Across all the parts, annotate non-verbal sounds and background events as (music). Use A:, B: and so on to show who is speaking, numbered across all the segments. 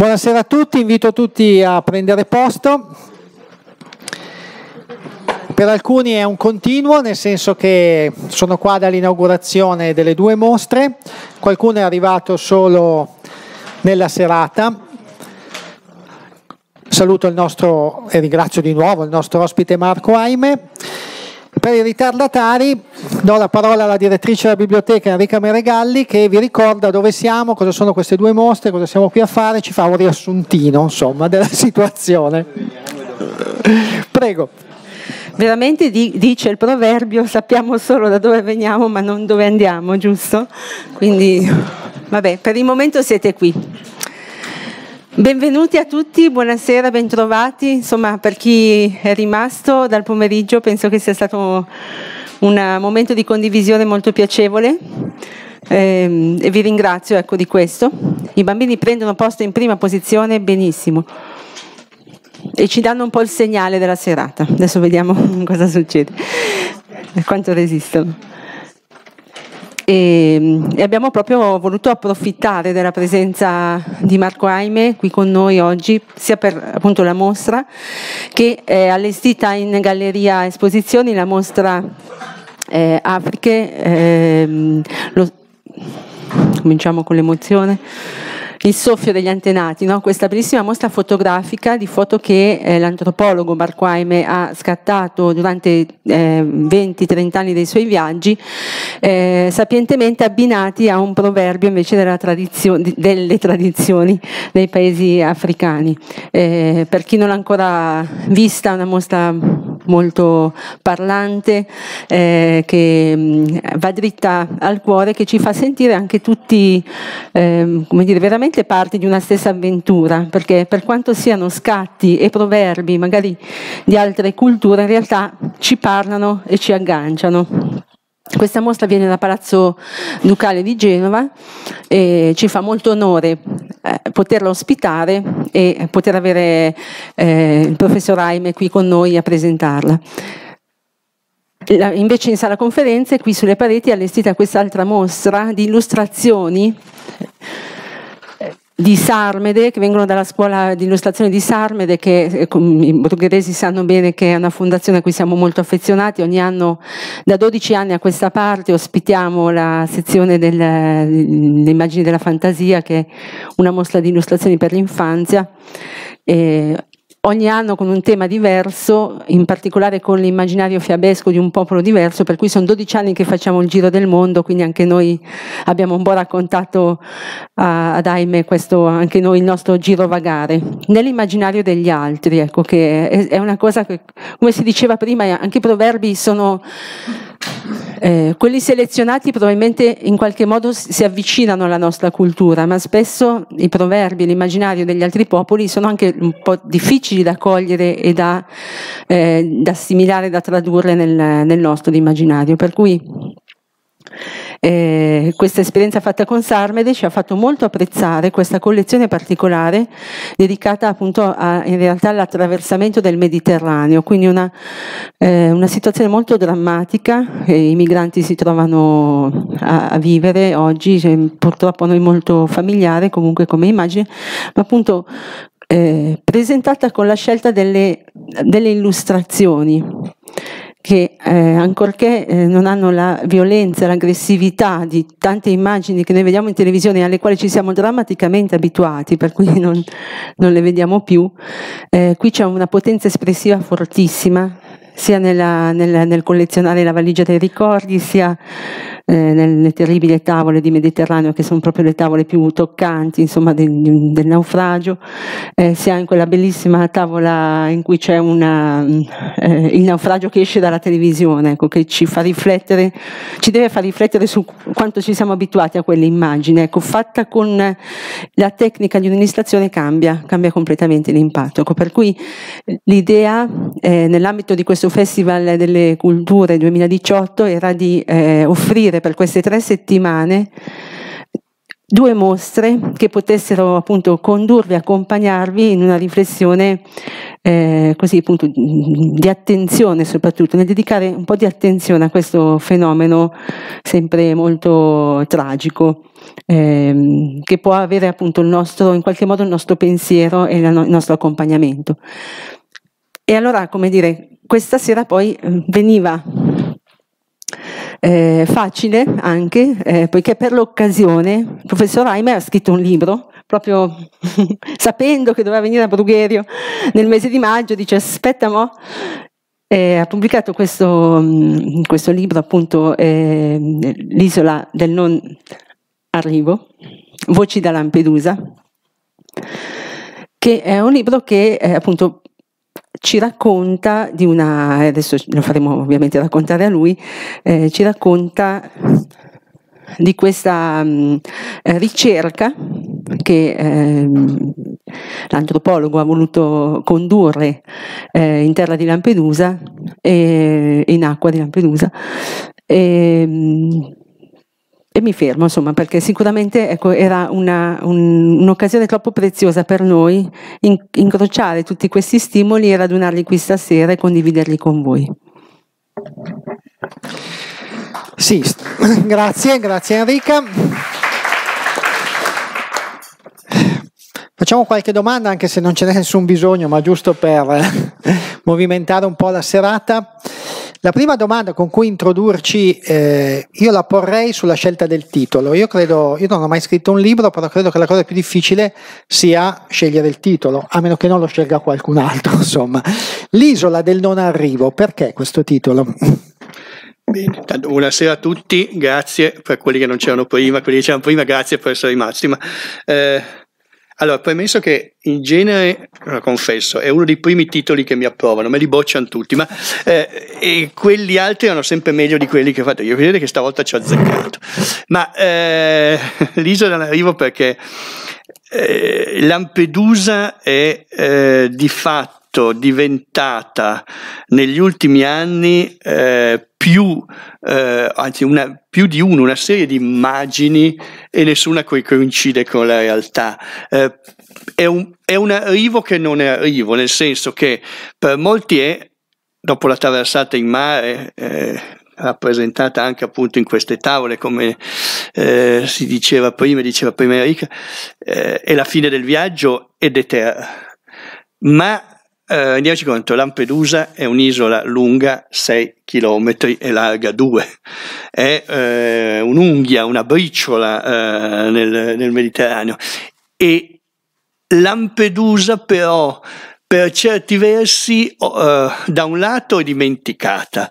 A: Buonasera a tutti, invito tutti a prendere posto. Per alcuni è un continuo, nel senso che sono qua dall'inaugurazione delle due mostre, qualcuno è arrivato solo nella serata. Saluto il nostro e ringrazio di nuovo il nostro ospite Marco Aime per i ritardatari do la parola alla direttrice della biblioteca Enrica Meregalli che vi ricorda dove siamo, cosa sono queste due mostre, cosa siamo qui a fare, ci fa un riassuntino insomma, della (laughs) situazione.
B: Prego. Veramente dice il proverbio, sappiamo solo da dove veniamo ma non dove andiamo, giusto? Quindi vabbè, per il momento siete qui. Benvenuti a tutti, buonasera, bentrovati. Insomma, per chi è rimasto dal pomeriggio penso che sia stato un momento di condivisione molto piacevole eh, e vi ringrazio ecco, di questo. I bambini prendono posto in prima posizione benissimo e ci danno un po' il segnale della serata. Adesso vediamo (laughs) cosa succede, quanto resistono e, ehm, e, abbiamo proprio voluto approfittare della presenza di Marco Aime qui con noi oggi, sia per appunto la mostra che è eh, allestita in Galleria Esposizioni, la mostra eh, Afriche. Eh, lo, cominciamo con l'emozione il soffio degli antenati, no? questa bellissima mostra fotografica di foto che eh, l'antropologo Barquaime ha scattato durante eh, 20-30 anni dei suoi viaggi, eh, sapientemente abbinati a un proverbio invece tradizio delle tradizioni dei paesi africani. Eh, per chi non l'ha ancora vista, una mostra molto parlante eh, che mh, mm, va dritta al cuore, che ci fa sentire anche tutti, eh, come dire, veramente sicuramente parte di una stessa avventura, perché per quanto siano scatti e proverbi magari di altre culture, in realtà ci parlano e ci agganciano. Questa mostra viene da Palazzo Ducale di Genova e ci fa molto onore eh, poterla ospitare e poter avere eh, il professor Aime qui con noi a presentarla. invece in sala conferenze qui sulle pareti è allestita quest'altra mostra di illustrazioni di Sarmede, che vengono dalla scuola di illustrazione di Sarmede, che eh, i portoghesi sanno bene che è una fondazione a cui siamo molto affezionati. Ogni anno, da 12 anni a questa parte, ospitiamo la sezione delle immagini della fantasia, che è una mostra di illustrazioni per l'infanzia ogni anno con un tema diverso, in particolare con l'immaginario fiabesco di un popolo diverso, per cui sono 12 anni che facciamo il giro del mondo, quindi anche noi abbiamo un po' raccontato a, ad Aime questo, anche noi il nostro giro vagare, nell'immaginario degli altri, ecco che è, è una cosa che, come si diceva prima, anche i proverbi sono eh, quelli selezionati probabilmente in qualche modo si avvicinano alla nostra cultura, ma spesso i proverbi, l'immaginario degli altri popoli sono anche un po' difficili da cogliere e da, eh, da assimilare, da tradurre nel, nel nostro immaginario. Per cui eh, questa esperienza fatta con Sarmede ci ha fatto molto apprezzare questa collezione particolare dedicata appunto a, in realtà all'attraversamento del Mediterraneo, quindi una, eh, una situazione molto drammatica che i migranti si trovano a, a vivere oggi, cioè, purtroppo a noi molto familiare comunque come immagine, ma appunto eh, presentata con la scelta delle, delle illustrazioni che eh, ancorché eh, non hanno la violenza, l'aggressività di tante immagini che noi vediamo in televisione e alle quali ci siamo drammaticamente abituati, per cui non, non le vediamo più, eh, qui c'è una potenza espressiva fortissima sia nella, nel, nel, collezionare la valigia dei ricordi, sia eh, nelle terribili tavole di Mediterraneo, che sono proprio le tavole più toccanti insomma, del, del naufragio, eh, sia in quella bellissima tavola in cui c'è eh, il naufragio che esce dalla televisione, ecco, che ci fa riflettere, ci deve far riflettere su quanto ci siamo abituati a quell'immagine. Ecco, fatta con la tecnica di un'illustrazione cambia, cambia completamente l'impatto. Ecco, per cui l'idea eh, nell'ambito di questo Festival delle Culture 2018 era di eh, offrire per queste tre settimane due mostre che potessero appunto condurvi, accompagnarvi in una riflessione eh, così appunto di attenzione soprattutto, nel dedicare un po' di attenzione a questo fenomeno sempre molto tragico ehm, che può avere appunto il nostro, in qualche modo il nostro pensiero e il nostro accompagnamento. E allora, come dire, questa sera poi eh, veniva eh, facile anche, eh, poiché per l'occasione il professor Reimer ha scritto un libro, proprio (laughs) sapendo che doveva venire a Brugherio nel mese di maggio, dice aspetta mo, eh, ha pubblicato questo, mh, mm, questo libro appunto eh, L'isola del non arrivo, Voci da Lampedusa, che è un libro che eh, appunto ci racconta di una, eh, adesso lo faremo ovviamente raccontare a lui, eh, ci racconta di questa mh, mm, eh, ricerca che ehm, l'antropologo ha voluto condurre eh, in terra di Lampedusa e eh, in acqua di Lampedusa. E, ehm, mh, e mi fermo, insomma, perché sicuramente ecco, era un'occasione un, un troppo preziosa per noi in, incrociare tutti questi stimoli e radunarli qui stasera e condividerli con voi. Sì,
A: (coughs) grazie, grazie Enrica. Facciamo qualche domanda anche se non ce n'è nessun bisogno, ma giusto per eh, movimentare un po' la serata. La prima domanda con cui introdurci, eh, io la porrei sulla scelta del titolo. Io credo, io non ho mai scritto un libro, però credo che la cosa più difficile sia scegliere il titolo, a meno che non lo scelga qualcun altro, (laughs) insomma. L'isola del non arrivo, perché questo titolo?
C: Bene, buonasera a tutti, grazie per quelli che non c'erano prima, quelli che c'erano prima, grazie per essere rimasti. Ma, eh, allora, premesso che in genere, lo confesso, è uno dei primi titoli che mi approvano, me li bocciano tutti, ma eh, quelli altri erano sempre meglio di quelli che ho fatto io. Vedete che stavolta ci ho azzeccato. Ma eh, (laughs) l'isola arrivo perché eh, Lampedusa è eh, di fatto fatto diventata negli ultimi anni eh, più, eh, anzi una, più di uno, una serie di immagini e nessuna co- coincide con la realtà. Eh, è, un, è un arrivo che non è arrivo, nel senso che per molti è, dopo la traversata in mare, eh, rappresentata anche appunto in queste tavole, come eh, si diceva prima, diceva prima Enrica, eh, è la fine del viaggio ed è terra. Ma eh, andiamoci conto, Lampedusa è un'isola lunga 6 km e larga 2, è eh, un'unghia, una briciola eh, nel, nel Mediterraneo e Lampedusa però per certi versi uh, da un lato è dimenticata.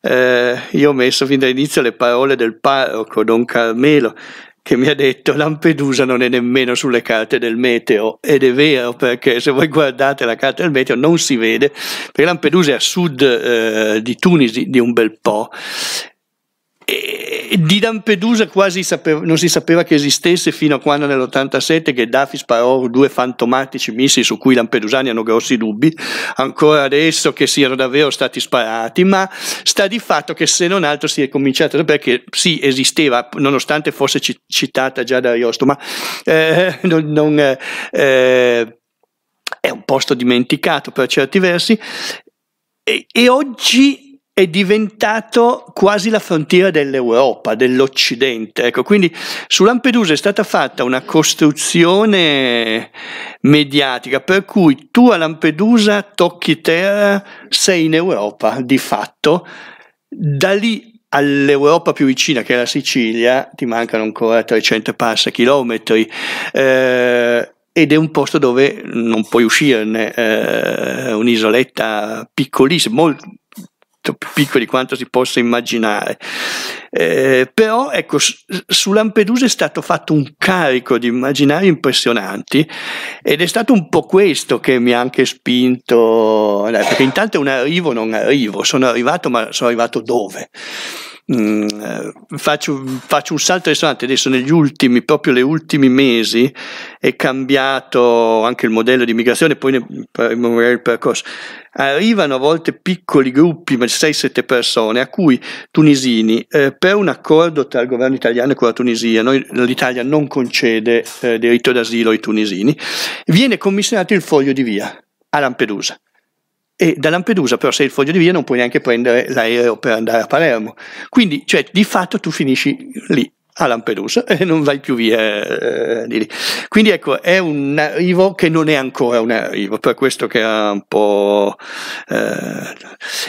C: Uh, io ho messo fin dall'inizio le parole del parroco Don Carmelo che mi ha detto Lampedusa non è nemmeno sulle carte del meteo ed è vero perché se voi guardate la carta del meteo non si vede perché Lampedusa è a sud eh, di Tunisi di un bel po' di Lampedusa quasi sapeva, non si sapeva che esistesse fino a quando nell'87 Gheddafi sparò due fantomatici missili su cui i lampedusani hanno grossi dubbi, ancora adesso che siano davvero stati sparati, ma sta di fatto che se non altro si è cominciato a sapere che sì, esisteva, nonostante fosse citata già da Ariosto, ma eh, non... non eh, eh, è un posto dimenticato per certi versi e, e oggi è diventato quasi la frontiera dell'Europa, dell'Occidente. Ecco, quindi su Lampedusa è stata fatta una costruzione mediatica per cui tu a Lampedusa tocchi terra, sei in Europa di fatto, da lì all'Europa più vicina che è la Sicilia ti mancano ancora 300 passa chilometri. Eh, ed è un posto dove non puoi uscirne, eh, un'isoletta piccolissima, molto, più piccoli quanto si possa immaginare. Eh, però ecco, su Lampedusa è stato fatto un carico di immaginari impressionanti ed è stato un po' questo che mi ha anche spinto, perché intanto è un arrivo, non arrivo, sono arrivato ma sono arrivato dove? mh, mm, eh, faccio, faccio, un salto interessante adesso negli ultimi, proprio negli ultimi mesi è cambiato anche il modello di migrazione, poi ne parlerò il percorso. Arrivano a volte piccoli gruppi, ma 6-7 persone, a cui tunisini, eh, per un accordo tra il governo italiano e quella Tunisia, noi, l'Italia non concede eh, diritto d'asilo ai tunisini, viene commissionato il foglio di via a Lampedusa. E da Lampedusa, però, se hai il foglio di via non puoi neanche prendere l'aereo per andare a Palermo. Quindi, cioè, di fatto tu finisci lì a Lampedusa e non vai più via eh, di lì. Quindi ecco, è un arrivo che non è ancora un arrivo, per questo che era un po'... Eh.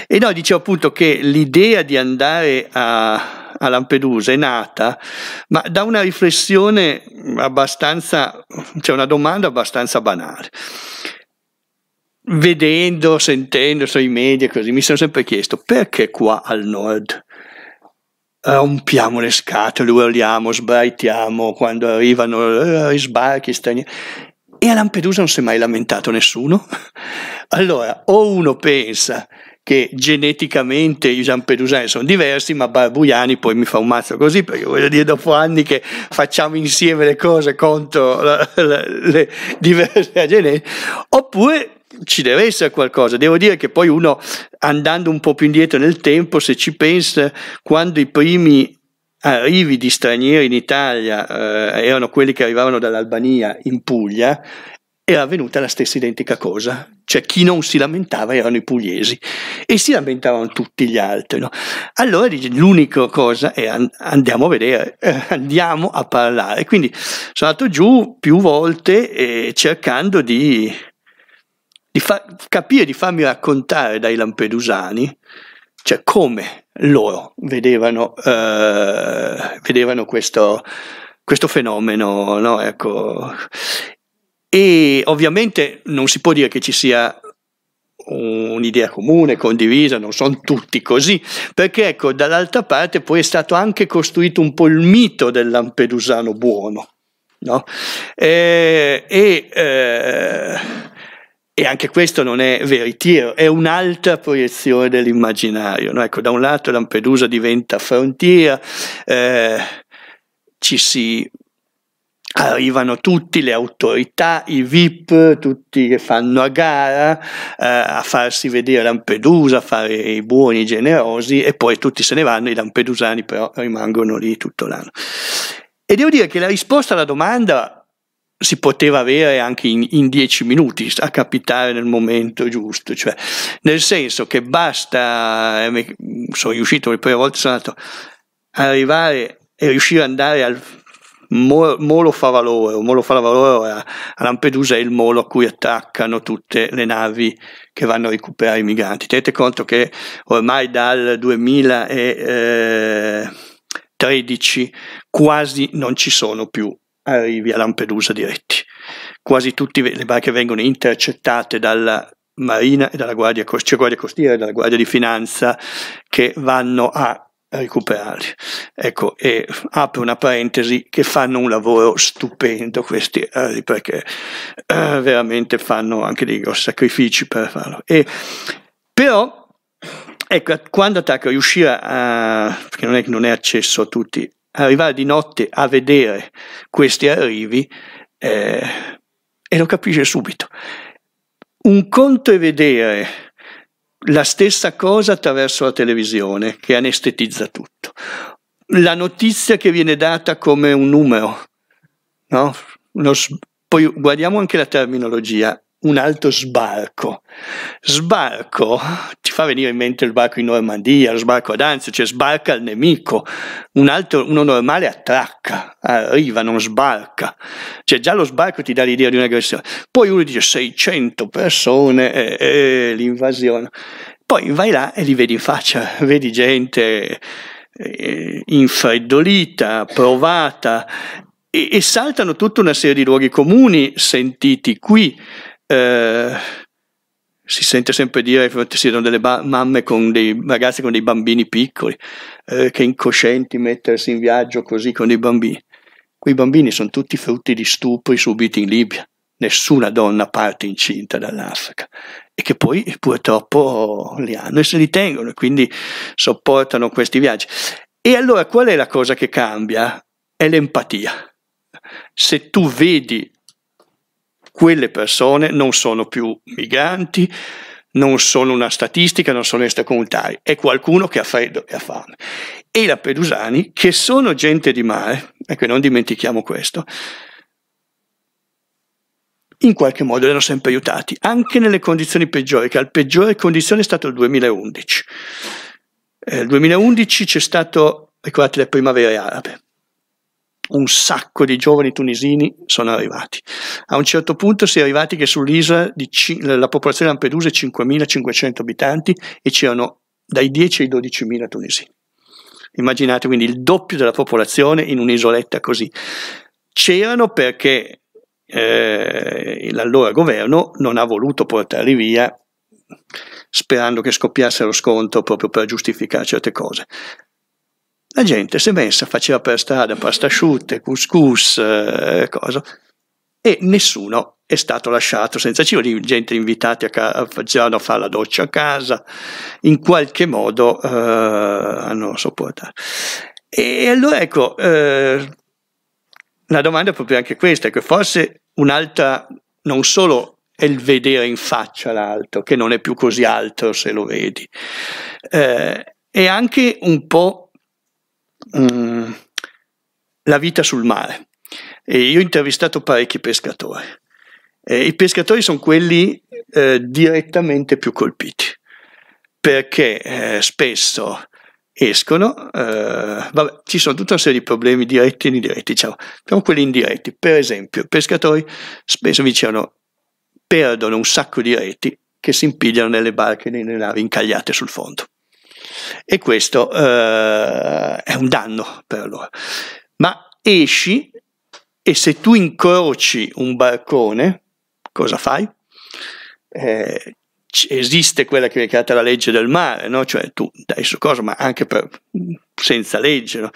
C: E no, dicevo appunto che l'idea di andare a, a Lampedusa è nata, ma da una riflessione abbastanza, cioè una domanda abbastanza banale vedendo, sentendo sui media così, mi sono sempre chiesto perché qua al nord rompiamo eh, le scatole, urliamo, sbraitiamo quando arrivano eh, i sbarchi stranieri. E a Lampedusa non si è mai lamentato nessuno. (laughs) Allora, o uno pensa che geneticamente i lampedusani sono diversi, ma Barbuiani poi mi fa un mazzo così, perché voglio dire, dopo anni che facciamo insieme le cose contro la, la, le diverse (laughs) genetiche, oppure ci deve essere qualcosa. Devo dire che poi uno, andando un po' più indietro nel tempo, se ci pensa, quando i primi arrivi di stranieri in Italia eh, erano quelli che arrivavano dall'Albania in Puglia, era avvenuta la stessa identica cosa. Cioè chi non si lamentava erano i pugliesi e si lamentavano tutti gli altri. No? Allora l'unica cosa è and- andiamo a vedere, eh, andiamo a parlare. Quindi sono andato giù più volte eh, cercando di di far capire, di farmi raccontare dai lampedusani cioè come loro vedevano, eh, vedevano questo, questo, fenomeno. No? Ecco. E ovviamente non si può dire che ci sia un'idea comune, condivisa, non sono tutti così, perché ecco, dall'altra parte poi è stato anche costruito un po' il mito del lampedusano buono. No? E, e eh, e anche questo non è veritiero, è un'altra proiezione dell'immaginario. No? Ecco, da un lato Lampedusa diventa frontiera, eh, ci si arrivano tutti, le autorità, i VIP, tutti che fanno a gara eh, a farsi vedere Lampedusa, a fare i buoni, i generosi e poi tutti se ne vanno, i lampedusani però rimangono lì tutto l'anno. E devo dire che la risposta alla domanda si poteva avere anche in, in, dieci minuti a capitare nel momento giusto, cioè, nel senso che basta, eh, sono riuscito le prime volte sono andato, arrivare e riuscire ad andare al Molo Favaloro, Molo Favaloro a Lampedusa è il molo a cui attaccano tutte le navi che vanno a recuperare i migranti. Tenete conto che ormai dal 2013 eh, quasi non ci sono più arrivi a Lampedusa diretti. Quasi tutte le barche vengono intercettate dalla Marina e dalla Guardia, cioè Guardia Costiera e dalla Guardia di Finanza che vanno a recuperarli. Ecco, e apro una parentesi che fanno un lavoro stupendo questi eh, perché eh, veramente fanno anche dei grossi sacrifici per farlo. E, però, ecco, quando attacca riuscire a, perché non è che non è accesso a tutti, arrivare di notte a vedere questi arrivi eh, e lo capisce subito. Un conto è vedere la stessa cosa attraverso la televisione che anestetizza tutto. La notizia che viene data come un numero, no? Uno, poi guardiamo anche la terminologia un altro sbarco. Sbarco ti fa venire in mente il barco in Normandia, lo sbarco ad Anzio, cioè sbarca il nemico. Un altro, uno normale attracca, arriva, non sbarca. Cioè già lo sbarco ti dà l'idea di un'aggressione. Poi uno dice 600 persone e, eh, e eh, l'invasione. Poi vai là e li vedi in faccia, vedi gente eh, infreddolita, provata e, e saltano tutta una serie di luoghi comuni sentiti qui eh, si sente sempre dire che siano delle ba- mamme con dei ragazzi con dei bambini piccoli, eh, che incoscienti mettersi in viaggio così con dei bambini. Quei bambini sono tutti frutti di stupri subiti in Libia. Nessuna donna parte incinta dall'Africa e che poi purtroppo li hanno e se li tengono e quindi sopportano questi viaggi. E allora qual è la cosa che cambia? È l'empatia. Se tu vedi quelle persone non sono più migranti, non sono una statistica, non sono estracomunitari, è qualcuno che ha freddo e ha fame. E i lampedusani, che sono gente di mare, ecco, non dimentichiamo questo, in qualche modo li hanno sempre aiutati, anche nelle condizioni peggiori, che al peggiore condizione è stato il 2011. Nel eh, 2011 c'è stato, ricordate, le primavere arabe, un sacco di giovani tunisini sono arrivati. A un certo punto si è arrivati che sull'isola la popolazione di Lampedusa è 5.500 abitanti e c'erano dai 10 ai 12.000 tunisini. Immaginate quindi il doppio della popolazione in un'isoletta così. C'erano perché eh, l'allora governo non ha voluto portarli via sperando che scoppiasse lo scontro proprio per giustificare certe cose. La gente si è messa, faceva per strada pasta asciutte, couscous, eh, cosa, e nessuno è stato lasciato senza cibo, gente invitati a, ca- a fare la doccia a casa, in qualche modo eh, hanno sopportato. E allora ecco, eh, la domanda è proprio anche questa, che ecco, forse un'altra, non solo è il vedere in faccia l'altro, che non è più così altro se lo vedi, eh, è anche un po' Mm, la vita sul mare. E io ho intervistato parecchi pescatori. E I pescatori sono quelli eh, direttamente più colpiti, perché eh, spesso escono, eh, vabbè, ci sono tutta una serie di problemi diretti e indiretti, diciamo, però quelli indiretti, per esempio, i pescatori spesso mi dicevano perdono un sacco di reti che si impigliano nelle barche nelle navi incagliate sul fondo e questo eh, è un danno per loro. Ma esci e se tu incroci un barcone, cosa fai? Eh, esiste quella che viene chiamata la legge del mare, no? cioè tu dai su cosa, ma anche per, senza legge. No?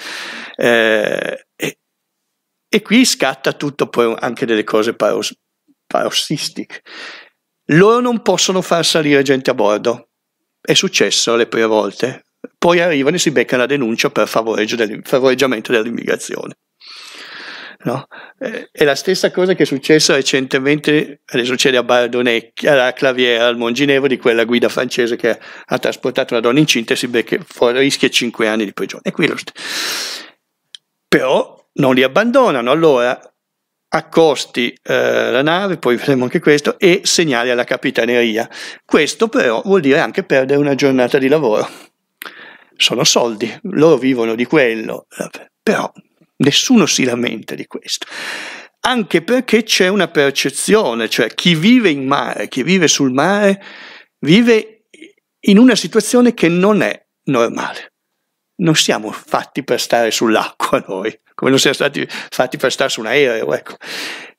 C: Eh, e, e, qui scatta tutto poi anche delle cose paros, parossistiche. Loro non possono far salire gente a bordo è successo le prime volte, poi arrivano e si beccano la denuncia per favoreggiamento dell'immigrazione. No? È la stessa cosa che è successa recentemente, succede a Bardonecchia, alla Claviera, al Monginevo, di quella guida francese che ha trasportato una donna incinta e si becca, rischia 5 anni di prigione. qui lo Però non li abbandonano, allora accosti eh, la nave, poi vedremo anche questo, e segnali alla capitaneria. Questo però vuol dire anche perdere una giornata di lavoro. Sono soldi, loro vivono di quello, però nessuno si lamenta di questo. Anche perché c'è una percezione, cioè chi vive in mare, chi vive sul mare, vive in una situazione che non è normale non siamo fatti per stare sull'acqua noi, come non siamo stati fatti per stare su un aereo. Ecco.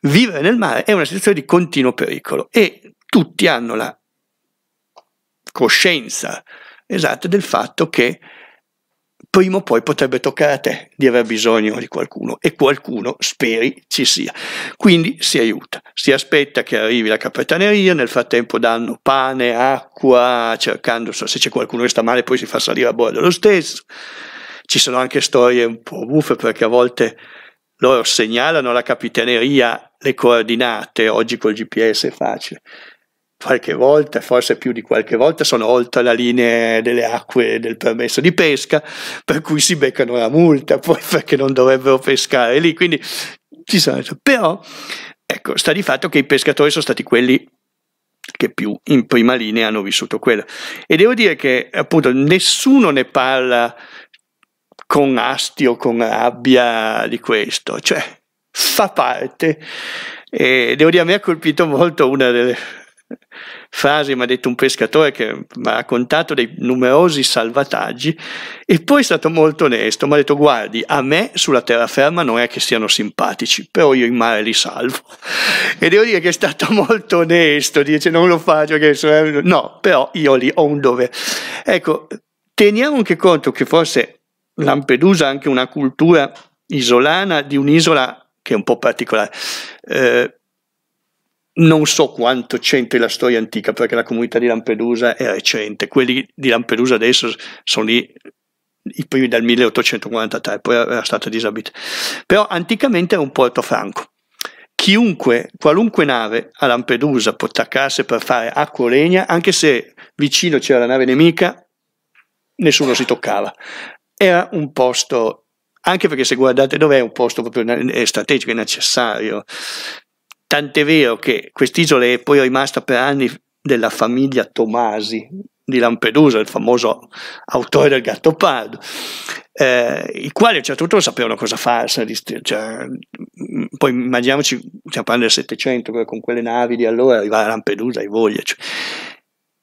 C: Vivere nel mare è una situazione di continuo pericolo e tutti hanno la coscienza esatta del fatto che prima o poi potrebbe toccare a te di aver bisogno di qualcuno e qualcuno, speri, ci sia. Quindi si aiuta, si aspetta che arrivi la capitaneria, nel frattempo danno pane, acqua, cercando se c'è qualcuno che sta male poi si fa salire a bordo lo stesso. Ci sono anche storie un po' buffe perché a volte loro segnalano alla capitaneria le coordinate, oggi col GPS è facile, qualche volta, forse più di qualche volta, sono oltre la linea delle acque del permesso di pesca, per cui si beccano la multa, (laughs) poi perché non dovrebbero pescare lì. Quindi ci sono. Però, ecco, sta di fatto che i pescatori sono stati quelli che più in prima linea hanno vissuto quello. E devo dire che appunto nessuno ne parla con astio, con rabbia di questo, cioè fa parte. E devo dire, a me ha colpito molto una delle frasi, mi ha detto un pescatore che mi ha raccontato dei numerosi salvataggi e poi è stato molto onesto, mi ha detto guardi, a me sulla terraferma non è che siano simpatici, però io in mare li salvo. (laughs) E devo dire che è stato (laughs) molto onesto, dice non lo faccio, che sono... Eh. no, però io lì ho un dovere. Ecco, teniamo anche conto che forse Lampedusa ha anche una cultura isolana di un'isola che è un po' particolare. Eh, non so quanto c'entri la storia antica, perché la comunità di Lampedusa è recente, quelli di Lampedusa adesso sono lì i primi dal 1843, poi era stata disabitata. Però anticamente era un porto franco. Chiunque, qualunque nave a Lampedusa può attaccarsi per fare acqua o legna, anche se vicino c'era la nave nemica, nessuno si toccava. Era un posto, anche perché se guardate dov'è, un posto proprio eh, strategico, è necessario Tant'è vero che quest'isola è poi rimasta per anni della famiglia Tomasi di Lampedusa, il famoso autore del Gattopardo, eh, i quali a un certo punto non sapevano cosa farsene. Cioè, mm, poi immaginiamoci, stiamo parlando del Settecento, con quelle navi di allora, arrivare a Lampedusa, i voglia. Cioè.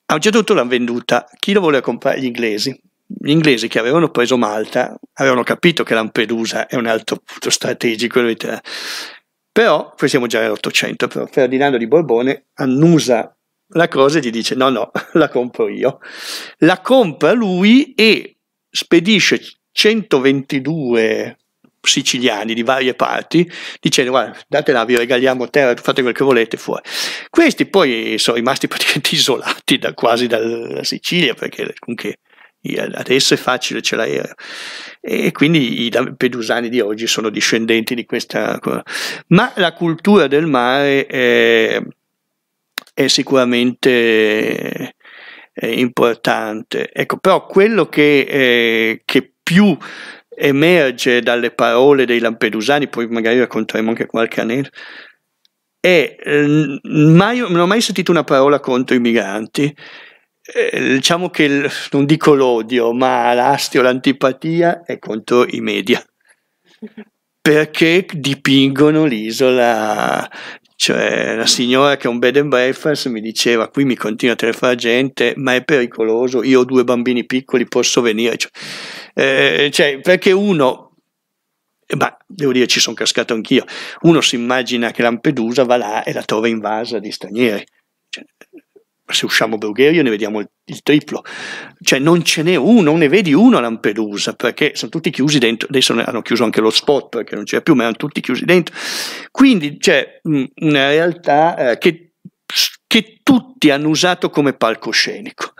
C: A un certo punto l'hanno venduta, chi lo voleva comprare? Gli inglesi. Gli inglesi che avevano preso Malta avevano capito che Lampedusa è un altro punto strategico, però, qui siamo già all'Ottocento, però Ferdinando di Borbone annusa la cosa e gli dice no, no, (laughs) la compro io. La compra lui e spedisce 122 siciliani di varie parti dicendo guarda datela vi regaliamo terra fate quel che volete fuori questi poi sono rimasti (laughs) praticamente isolati da, quasi dalla Sicilia perché comunque adesso è facile, ce l'hai. Eh. E quindi i pedusani di oggi sono discendenti di questa. Ma la cultura del mare è, è sicuramente importante. Ecco, però quello che, è, eh, che più emerge dalle parole dei lampedusani, poi magari racconteremo anche qualche aneddoto, è mai, non ho mai sentito una parola contro i migranti eh, diciamo che il, non dico l'odio, ma l'astio, l'antipatia è contro i media perché dipingono l'isola. Cioè, la signora che è un bed and breakfast mi diceva: Qui mi continua a telefonare gente, ma è pericoloso. Io ho due bambini piccoli, posso venire? Cioè, eh, cioè, perché uno. Eh, ma devo dire, ci sono cascato anch'io. Uno si immagina che Lampedusa va là e la trova invasa di stranieri se usciamo Bulgaria ne vediamo il, il, triplo, cioè non ce n'è uno, non ne vedi uno a Lampedusa perché sono tutti chiusi dentro, adesso hanno chiuso anche lo spot perché non c'è più, ma erano tutti chiusi dentro, quindi c'è cioè, una realtà eh, che che tutti hanno usato come palcoscenico.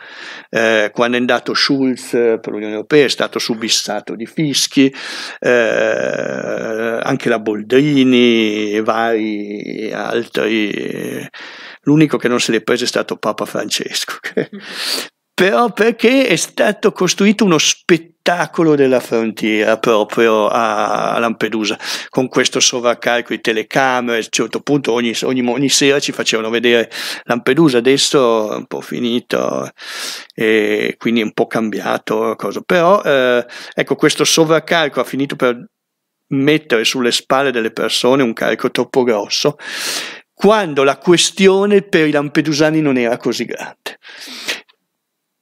C: Eh, quando è andato Schulz eh, per l'Unione Europea è stato subissato di fischi, eh, anche la Boldrini e vari altri. L'unico che non se l'è preso è stato Papa Francesco. Mm. Però perché è stato costruito uno spettacolo spettacolo della frontiera proprio a Lampedusa, con questo sovraccarico di telecamere, a un certo punto ogni, ogni, ogni sera ci facevano vedere Lampedusa, adesso è un po' finito e quindi è un po' cambiato, cosa. però eh, ecco questo sovraccarico ha finito per mettere sulle spalle delle persone un carico troppo grosso, quando la questione per i lampedusani non era così grande.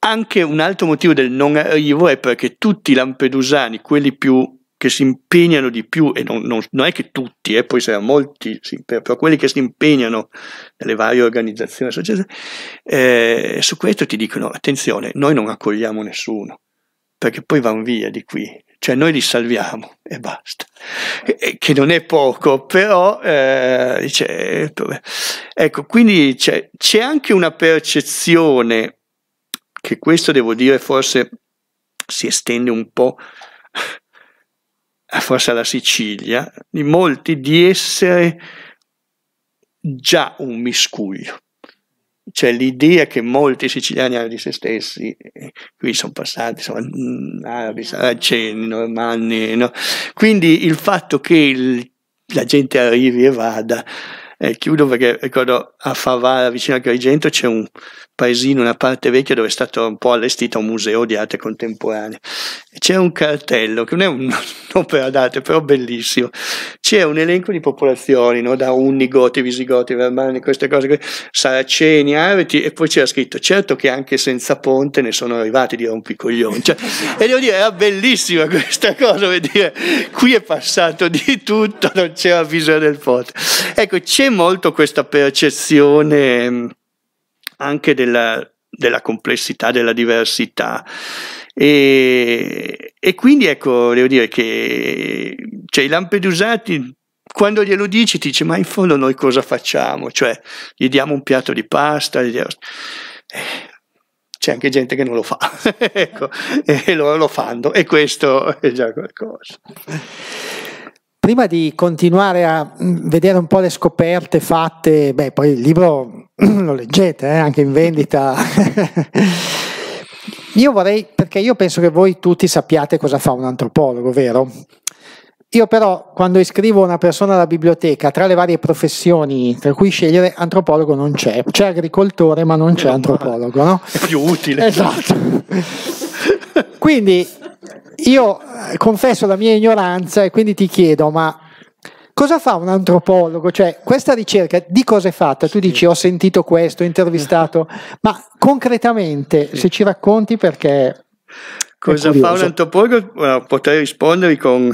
C: Anche un altro motivo del non arrivo è perché tutti i lampedusani, quelli più che si impegnano di più, e non, non, non è che tutti, eh, poi saranno molti, sì, però quelli che si impegnano nelle varie organizzazioni, eh, su questo ti dicono, attenzione, noi non accogliamo nessuno, perché poi vanno via di qui, cioè noi li salviamo e basta, e, eh, che non è poco, però eh, cioè, ecco, quindi c'è, c'è anche una percezione che questo devo dire forse si estende un po' forse alla Sicilia, di molti di essere già un miscuglio. Cioè l'idea che molti siciliani hanno di se stessi, eh, qui sono passati insomma, mm, arabi, saraceni, normanni, no? quindi il fatto che il, la gente arrivi e vada, eh, chiudo perché ricordo a Favara vicino a Grigento c'è un paesino, una parte vecchia dove è stato un po' allestito un museo di arte contemporanea. C'è un cartello, che non è (laughs) un'opera d'arte, però bellissimo. C'è un elenco di popolazioni, no? da Unnigoti, Visigoti, Vermani, queste cose, Saraceni, Areti, e poi c'era scritto, certo che anche senza ponte ne sono arrivati, di rompicoglioni. Cioè, (laughs) e devo dire, era bellissima questa cosa, per dire, qui è passato di tutto, non c'era bisogno del ponte. Ecco, c'è molto questa percezione anche della, della complessità, della diversità. E, e, quindi ecco, devo dire che cioè, i lampedusati, quando glielo dici, ti dice: Ma in fondo noi cosa facciamo? Cioè, gli diamo un piatto di pasta, diamo... eh, c'è anche gente che non lo fa, (laughs) ecco, e loro lo fanno, e questo è già qualcosa
A: prima di continuare a mm, vedere un po' le scoperte fatte, beh, poi il libro (clears throat) lo leggete eh, anche in vendita. (laughs) io vorrei, perché io penso che voi tutti sappiate cosa fa un antropologo, vero? Io però quando iscrivo una persona alla biblioteca, tra le varie professioni tra cui scegliere, antropologo non c'è. C'è agricoltore ma non c'è antropologo, no? È
C: più utile. Esatto.
A: Quindi io eh, confesso la mia ignoranza e quindi ti chiedo, ma cosa fa un antropologo? Cioè, questa ricerca di cosa è fatta? Tu dici ho sentito questo, ho intervistato, (laughs) ma concretamente, se ci racconti perché... Cosa fa un
C: antropologo? Potrei rispondere con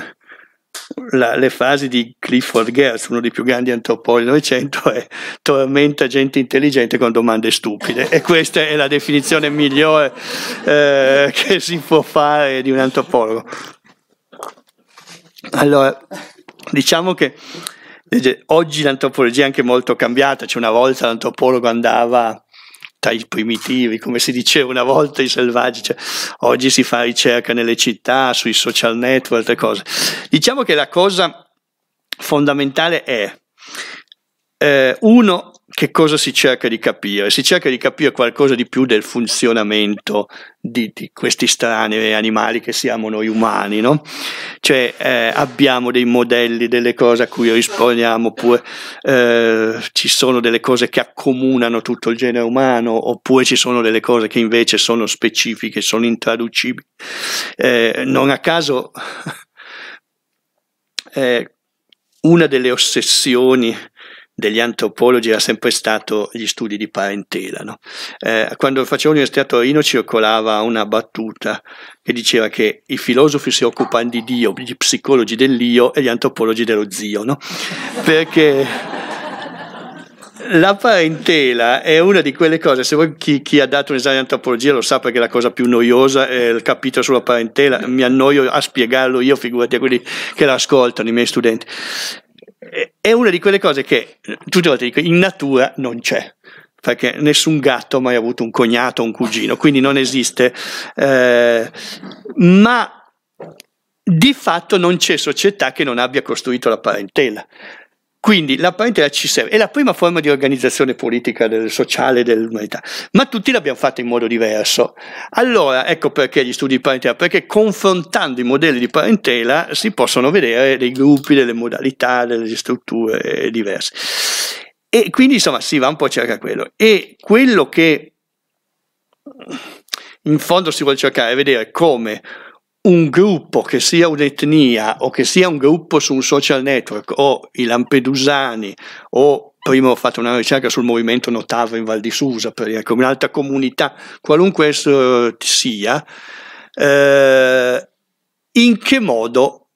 C: la, le fasi di Clifford Gertz, uno dei più grandi antropologi del Novecento, è tormenta gente intelligente con domande stupide. E questa è la definizione migliore eh, che si può fare di un antropologo. Allora, diciamo che oggi l'antropologia è anche molto cambiata. Cioè una volta l'antropologo andava tra i primitivi, come si diceva una volta, i selvaggi. Cioè, oggi si fa ricerca nelle città, sui social network, altre cose. Diciamo che la cosa fondamentale è, eh, uno, che cosa si cerca di capire? Si cerca di capire qualcosa di più del funzionamento di, di questi strani animali che siamo noi umani, no? Cioè eh, abbiamo dei modelli, delle cose a cui rispondiamo, oppure eh, ci sono delle cose che accomunano tutto il genere umano, oppure ci sono delle cose che invece sono specifiche, sono intraducibili. Eh, non a caso (laughs) eh, una delle ossessioni degli antropologi era sempre stato gli studi di parentela. No? Eh, quando facevo l'università a Torino circolava una battuta che diceva che i filosofi si occupano di Dio, gli psicologi dell'io e gli antropologi dello zio, no? perché la parentela è una di quelle cose, se voi chi, chi, ha dato un esame di antropologia lo sa perché la cosa più noiosa è il capitolo sulla parentela, mi annoio a spiegarlo io, figurati a quelli che l'ascoltano, i miei studenti è una di quelle cose che tutte le volte dico in natura non c'è perché nessun gatto ha mai avuto un cognato o un cugino, quindi non esiste. Eh, ma di fatto non c'è società che non abbia costruito la parentela. Quindi la parentela ci serve, è la prima forma di organizzazione politica, del, sociale dell'umanità, ma tutti l'abbiamo fatta in modo diverso. Allora, ecco perché gli studi di parentela, perché confrontando i modelli di parentela si possono vedere dei gruppi, delle modalità, delle strutture eh, diverse. E quindi insomma si va un po' a cercare quello. E quello che in fondo si vuole cercare è vedere come un gruppo, che sia un'etnia o che sia un gruppo su un social network o i lampedusani o prima ho fatto una ricerca sul movimento Notavo in Val di Susa, per dire, un'altra comunità, qualunque esso eh, sia, eh, in che modo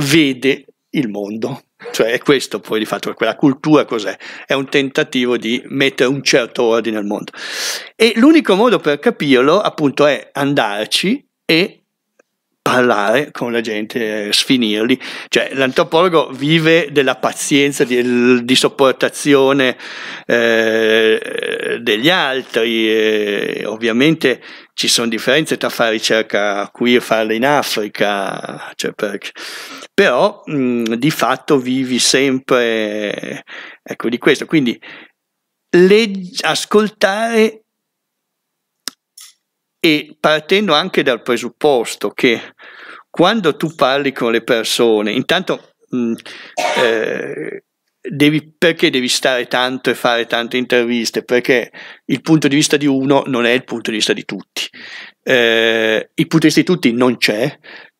C: vede il mondo? Cioè è questo poi di fatto, quella cultura cos'è? È un tentativo di mettere un certo ordine al mondo. E l'unico modo per capirlo appunto è andarci e parlare con la gente, sfinirli. Cioè, l'antropologo vive della pazienza, di, di sopportazione eh, degli altri. E eh, ovviamente ci sono differenze tra fare ricerca qui e farla in Africa, cioè perché... però mh, di fatto vivi sempre ecco, di questo. Quindi legge, ascoltare e partendo anche dal presupposto che quando tu parli con le persone, intanto mh, mm, eh, devi, perché devi stare tanto e fare tante interviste? Perché il punto di vista di uno non è il punto di vista di tutti. Eh, il punto di vista di tutti non c'è,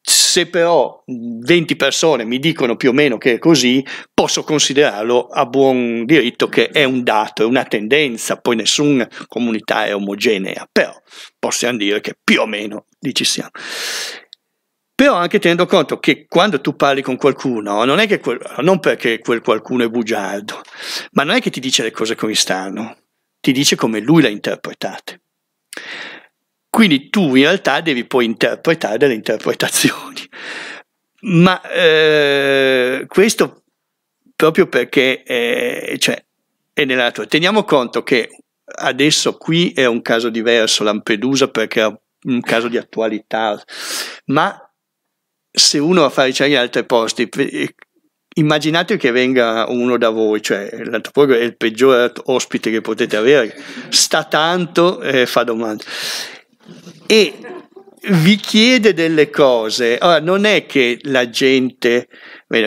C: se però 20 persone mi dicono più o meno che è così, posso considerarlo a buon diritto che è un dato, è una tendenza, poi nessuna comunità è omogenea, però possiamo dire che più o meno lì ci siamo. Però anche tenendo conto che quando tu parli con qualcuno, non, è che quel, non perché quel qualcuno è bugiardo, ma non è che ti dice le cose come stanno, ti dice come lui le ha interpretate. Quindi tu in realtà devi poi interpretare delle interpretazioni. (laughs) Ma eh, questo proprio perché eh, cioè, è nella natura. Teniamo conto che adesso qui è un caso diverso, Lampedusa, perché è un caso di attualità, ma se uno va a fare ricerche in altri posti, eh, immaginate che venga uno da voi, cioè l'antropologo è il peggior ospite che potete avere, sta tanto e fa domande e vi chiede delle cose. Ora, non è che la gente,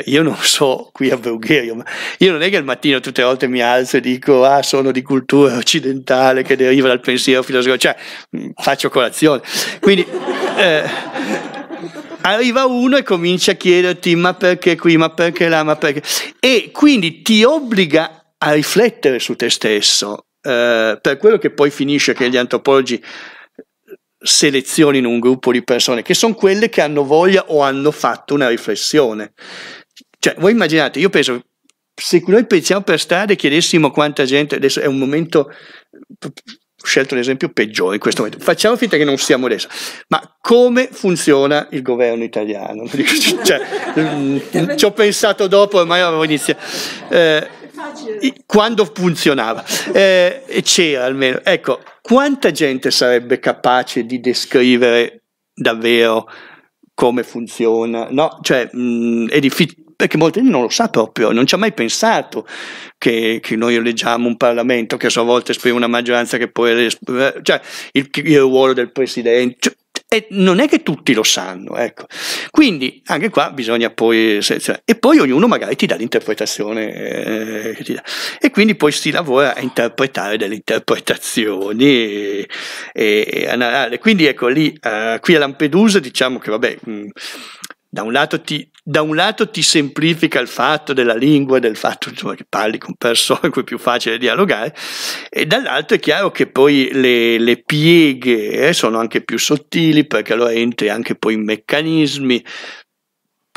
C: io non so qui a Bulgaria, ma io non è che al mattino tutte le volte mi alzo e dico, ah, sono di cultura occidentale che deriva dal pensiero filosofico, cioè mm, faccio colazione. Quindi eh, arriva uno e comincia a chiederti, ma perché qui, ma perché là, ma perché... E quindi ti obbliga a riflettere su te stesso, eh, per quello che poi finisce che gli antropologi selezionino un gruppo di persone, che sono quelle che hanno voglia o hanno fatto una riflessione. Cioè, voi immaginate, io penso, se noi pensiamo per strada e chiedessimo quanta gente, adesso è un momento, ho scelto l'esempio peggiore in questo momento, facciamo finta che non siamo adesso, ma come funziona il governo italiano? (laughs) Cioè, cioè ci ho pensato dopo, ormai avevo iniziato. Eh, quando funzionava? Eh, c'era almeno, ecco quanta gente sarebbe capace di descrivere davvero come funziona? No? Cioè, mh, è difficile perché molti non lo sa proprio, non ci ha mai pensato che, che, noi eleggiamo un Parlamento che a sua volta esprime una maggioranza che poi... Cioè, il, il ruolo del Presidente... Cioè, e non è che tutti lo sanno, ecco. Quindi anche qua bisogna poi... Cioè, e poi ognuno magari ti dà l'interpretazione eh, che ti dà. E quindi poi si lavora a interpretare delle interpretazioni e, e narrare. Quindi ecco lì, eh, qui a Lampedusa diciamo che vabbè... Mh, da un lato ti, da un lato ti semplifica il fatto della lingua, del fatto insomma, che parli con persone con (laughs) cui è più facile dialogare, e dall'altro è chiaro che poi le, le pieghe eh, sono anche più sottili perché allora entri anche poi in meccanismi.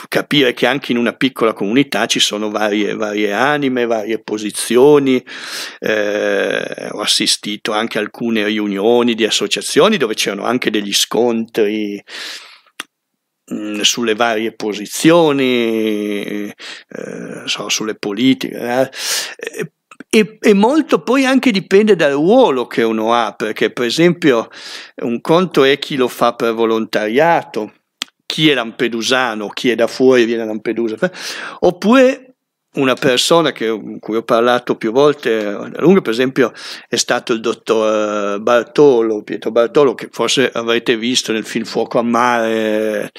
C: Capire che anche in una piccola comunità ci sono varie, varie anime, varie posizioni. Eh, ho assistito anche a alcune riunioni di associazioni dove c'erano anche degli scontri Mm, sulle varie posizioni, eh, so, sulle politiche. Eh. E, e, molto poi anche dipende dal ruolo che uno ha, perché per esempio un conto è chi lo fa per volontariato, chi è lampedusano, chi è da fuori viene a Lampedusa, oppure una persona che, con cui ho parlato più volte a lungo, per esempio, è stato il dottor eh, Bartolo, Pietro Bartolo, che forse avrete visto nel film Fuoco a mare.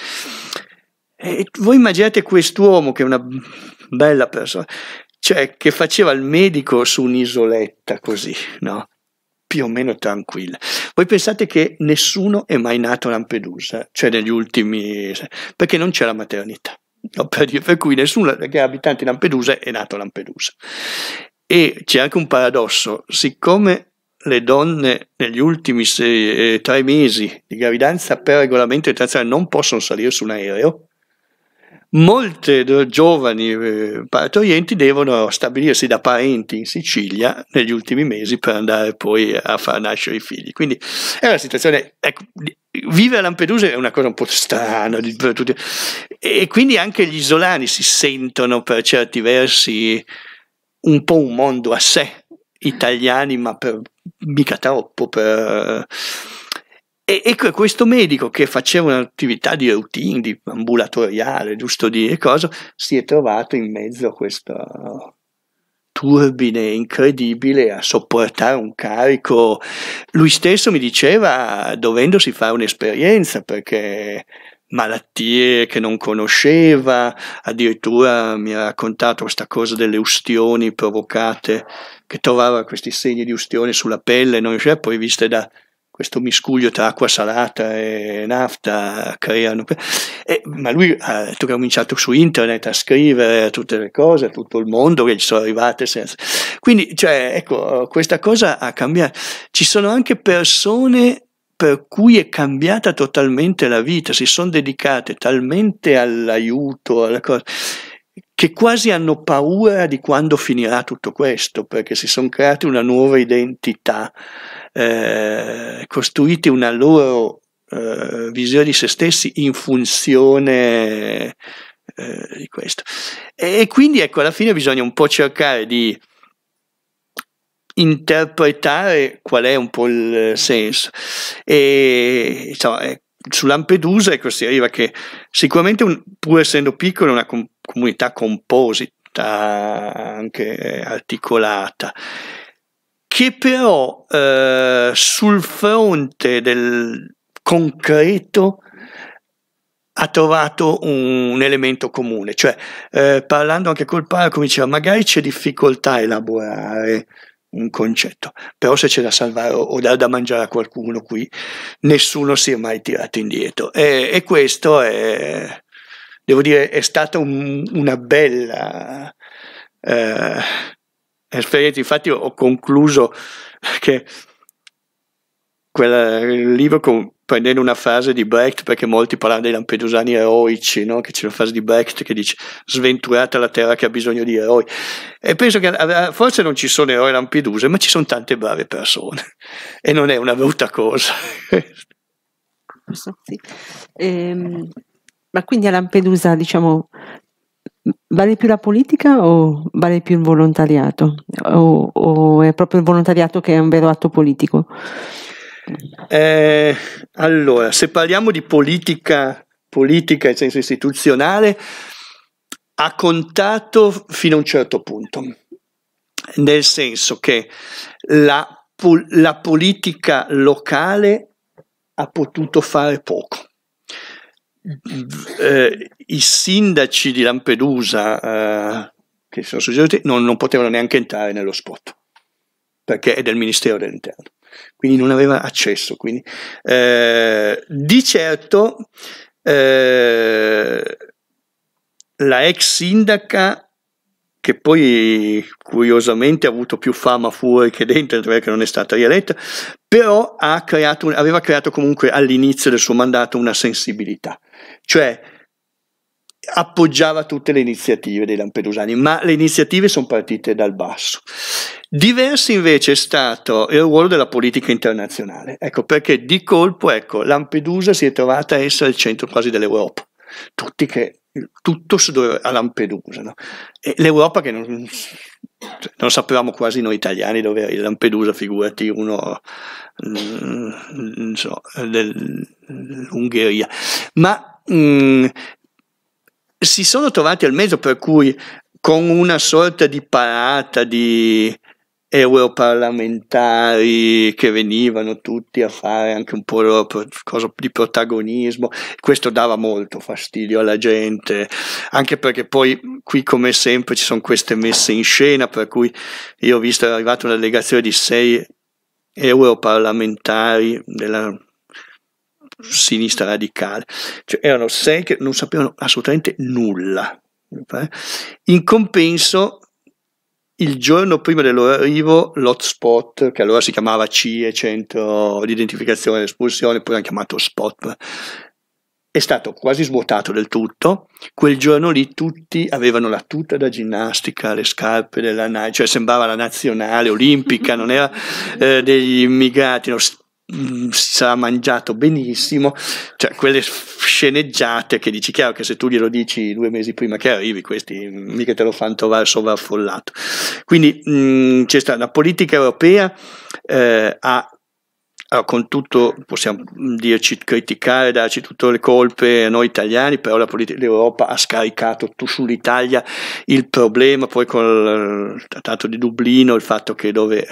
C: E voi immaginate quest'uomo che è una bella persona, cioè che faceva il medico su un'isoletta così, no? più o meno tranquilla. Voi pensate che nessuno è mai nato a Lampedusa, cioè negli ultimi... perché non c'è la maternità. No, per, per, cui nessuno che è abitante di Lampedusa è nato a Lampedusa. E c'è anche un paradosso, siccome le donne negli ultimi sei, eh, tre mesi di gravidanza per regolamento internazionale non possono salire su un aereo, molte giovani eh, partorienti devono stabilirsi da parenti in Sicilia negli ultimi mesi per andare poi a far nascere i figli. Quindi è una situazione ecco, vive a Lampedusa è una cosa un po' strana e quindi anche gli isolani si sentono per certi versi un po' un mondo a sé, italiani ma per, mica troppo. Per... E, ecco, questo medico che faceva un'attività di routine, di ambulatoriale, giusto di cosa, si è trovato in mezzo a questo turbine incredibile a sopportare un carico. Lui stesso mi diceva dovendosi fare un'esperienza perché malattie che non conosceva, addirittura mi ha raccontato questa cosa delle ustioni provocate, che trovava questi segni di ustione sulla pelle, non riusciva poi viste da questo miscuglio tra acqua salata e nafta creano. E, ma lui eh, ha cominciato su internet a scrivere tutte le cose, a tutto il mondo che gli sono arrivate. Senza. Quindi, cioè, ecco, questa cosa ha cambiato. Ci sono anche persone per cui è cambiata totalmente la vita, si sono dedicate talmente all'aiuto, alla cosa che quasi hanno paura di quando finirà tutto questo, perché si sono create una nuova identità eh, costruiti una loro eh, visione di se stessi in funzione eh, di questo. E, e, quindi ecco, alla fine bisogna un po' cercare di interpretare qual è un po' il eh, senso. E diciamo, eh, su Lampedusa ecco, si arriva che sicuramente, un, pur essendo piccola, è una com comunità composita, anche eh, articolata che però eh, sul fronte del concreto ha trovato un, elemento comune, cioè eh, parlando anche col parco mi diceva magari c'è difficoltà a elaborare un concetto, però se c'è da salvare o dar da mangiare a qualcuno qui, nessuno si è mai tirato indietro e, e questo è, devo dire, è stata un, una bella... Eh, esperienza. Eh, infatti ho concluso che quel libro con, prendendo una frase di Brecht, perché molti parlano dei lampedusani eroici, no? che c'è una frase di Brecht che dice sventurata la terra che ha bisogno di eroi. E penso che eh, forse non ci sono eroi lampeduse, ma ci sono tante brave persone e non è una brutta cosa.
B: Sì. Ehm, ma quindi a Lampedusa, diciamo, Vale più la politica o vale più il volontariato? O, o è proprio il volontariato che è un vero atto politico?
C: Eh, allora, se parliamo di politica, politica in senso istituzionale, ha contato fino a un certo punto, nel senso che la, la politica locale ha potuto fare poco eh, i sindaci di Lampedusa eh, che sono suggeriti non, non, potevano neanche entrare nello spot perché è del Ministero dell'Interno quindi non aveva accesso eh, di certo eh, la ex sindaca che poi curiosamente ha avuto più fama fuori che dentro, perché non è stata rieletta, però creato, aveva creato comunque all'inizio del suo mandato una sensibilità, cioè appoggiava tutte le iniziative dei lampedusani, ma le iniziative sono partite dal basso. Diverso invece è stato il ruolo della politica internazionale, ecco perché di colpo ecco, Lampedusa si è trovata a essere il centro quasi dell'Europa, tutti che tutto a Lampedusa. No? l'Europa che non, cioè, non, sapevamo quasi noi italiani dove era Lampedusa, figurati uno mm, non so, dell'Ungheria. Ma mh, mm, si sono trovati al mezzo per cui con una sorta di parata di europarlamentari che venivano tutti a fare anche un po' di protagonismo, questo dava molto fastidio alla gente, anche perché poi qui come sempre ci sono queste messe in scena, per cui io ho visto è arrivata una delegazione di sei europarlamentari della sinistra radicale, cioè erano sei che non sapevano assolutamente nulla. Eh. In compenso il giorno prima del loro arrivo l'hotspot, che allora si chiamava CIE, Centro di Identificazione ed Espulsione, poi hanno chiamato SPOT, è stato quasi svuotato del tutto. Quel giorno lì tutti avevano la tuta da ginnastica, le scarpe della cioè sembrava la nazionale olimpica, non era (laughs) eh, degli immigrati, no, Mm, sarà mangiato benissimo, cioè quelle sceneggiate che dici chiaro che se tu glielo dici due mesi prima che arrivi, questi mm, mica te lo fanno trovare sovraffollato. Quindi mh, mm, c'è stata la politica europea eh, ha con tutto possiamo dirci, criticare, darci tutte le colpe a noi italiani, però politi- l'Europa ha scaricato sull'Italia il problema, poi con eh, il Trattato di Dublino, il fatto che dove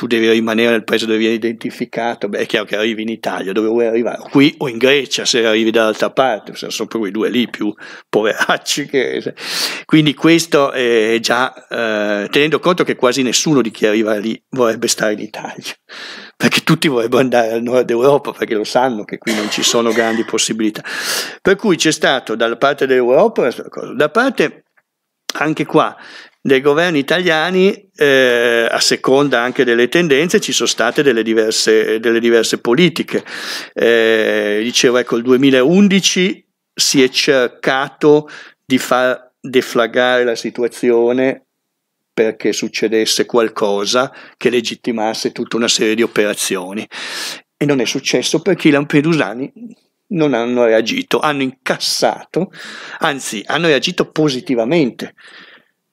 C: tu devi rimanere nel paese dove vieni identificato, beh è chiaro che arrivi in Italia, dove vuoi arrivare, qui o in Grecia se arrivi dall'altra parte, sono proprio i due lì più poveracci. Che... Quindi questo è già, eh, tenendo conto che quasi nessuno di chi arriva lì vorrebbe stare in Italia, (laughs) perché tutti vorrebbero andare al nord Europa, perché lo sanno che qui non ci sono grandi possibilità. Per cui c'è stato dalla parte dell'Europa, da parte anche qua dei governi italiani, eh, a seconda anche delle tendenze, ci sono state delle diverse, delle diverse politiche. Eh, dicevo, ecco, il 2011 si è cercato di far deflagrare la situazione perché succedesse qualcosa che legittimasse tutta una serie di operazioni. E non è successo perché i lampedusani non hanno reagito, hanno incassato, anzi hanno reagito positivamente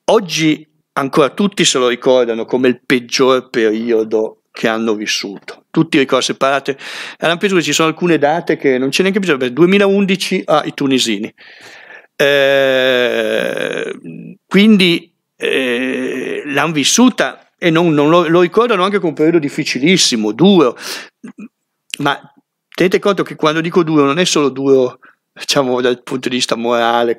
C: Oggi ancora tutti se lo ricordano come il peggior periodo che hanno vissuto. Tutti ricordi separati. A Lampedusa ci sono alcune date che non c'è neanche bisogno. 2011 ai ah, tunisini. Eh, quindi eh, l'hanno vissuta e non, non lo, lo, ricordano anche come un periodo difficilissimo, duro. Ma tenete conto che quando dico duro non è solo duro, diciamo, dal punto di vista morale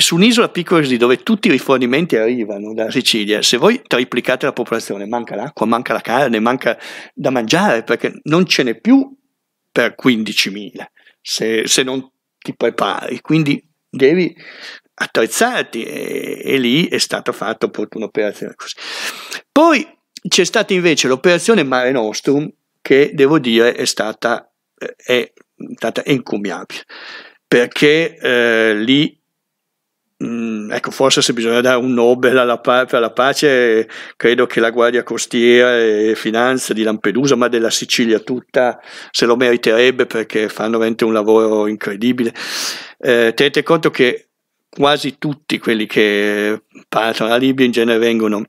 C: su un'isola piccola così dove tutti i rifornimenti arrivano dalla Sicilia, se voi triplicate la popolazione, manca l'acqua, manca la carne, manca da mangiare perché non ce n'è più per 15.000 se, se non ti prepari. Quindi devi attrezzarti e, e lì è stata fatta un'operazione così. Poi c'è stata invece l'operazione Mare Nostrum che devo dire è stata, eh, è stata encomiabile perché eh, lì Mm, ecco, forse se bisogna dare un Nobel alla, per pace, credo che la Guardia Costiera e Finanza di Lampedusa, ma della Sicilia tutta, se lo meriterebbe perché fanno veramente un lavoro incredibile. Eh, tenete conto che quasi tutti quelli che partono dalla Libia in genere vengono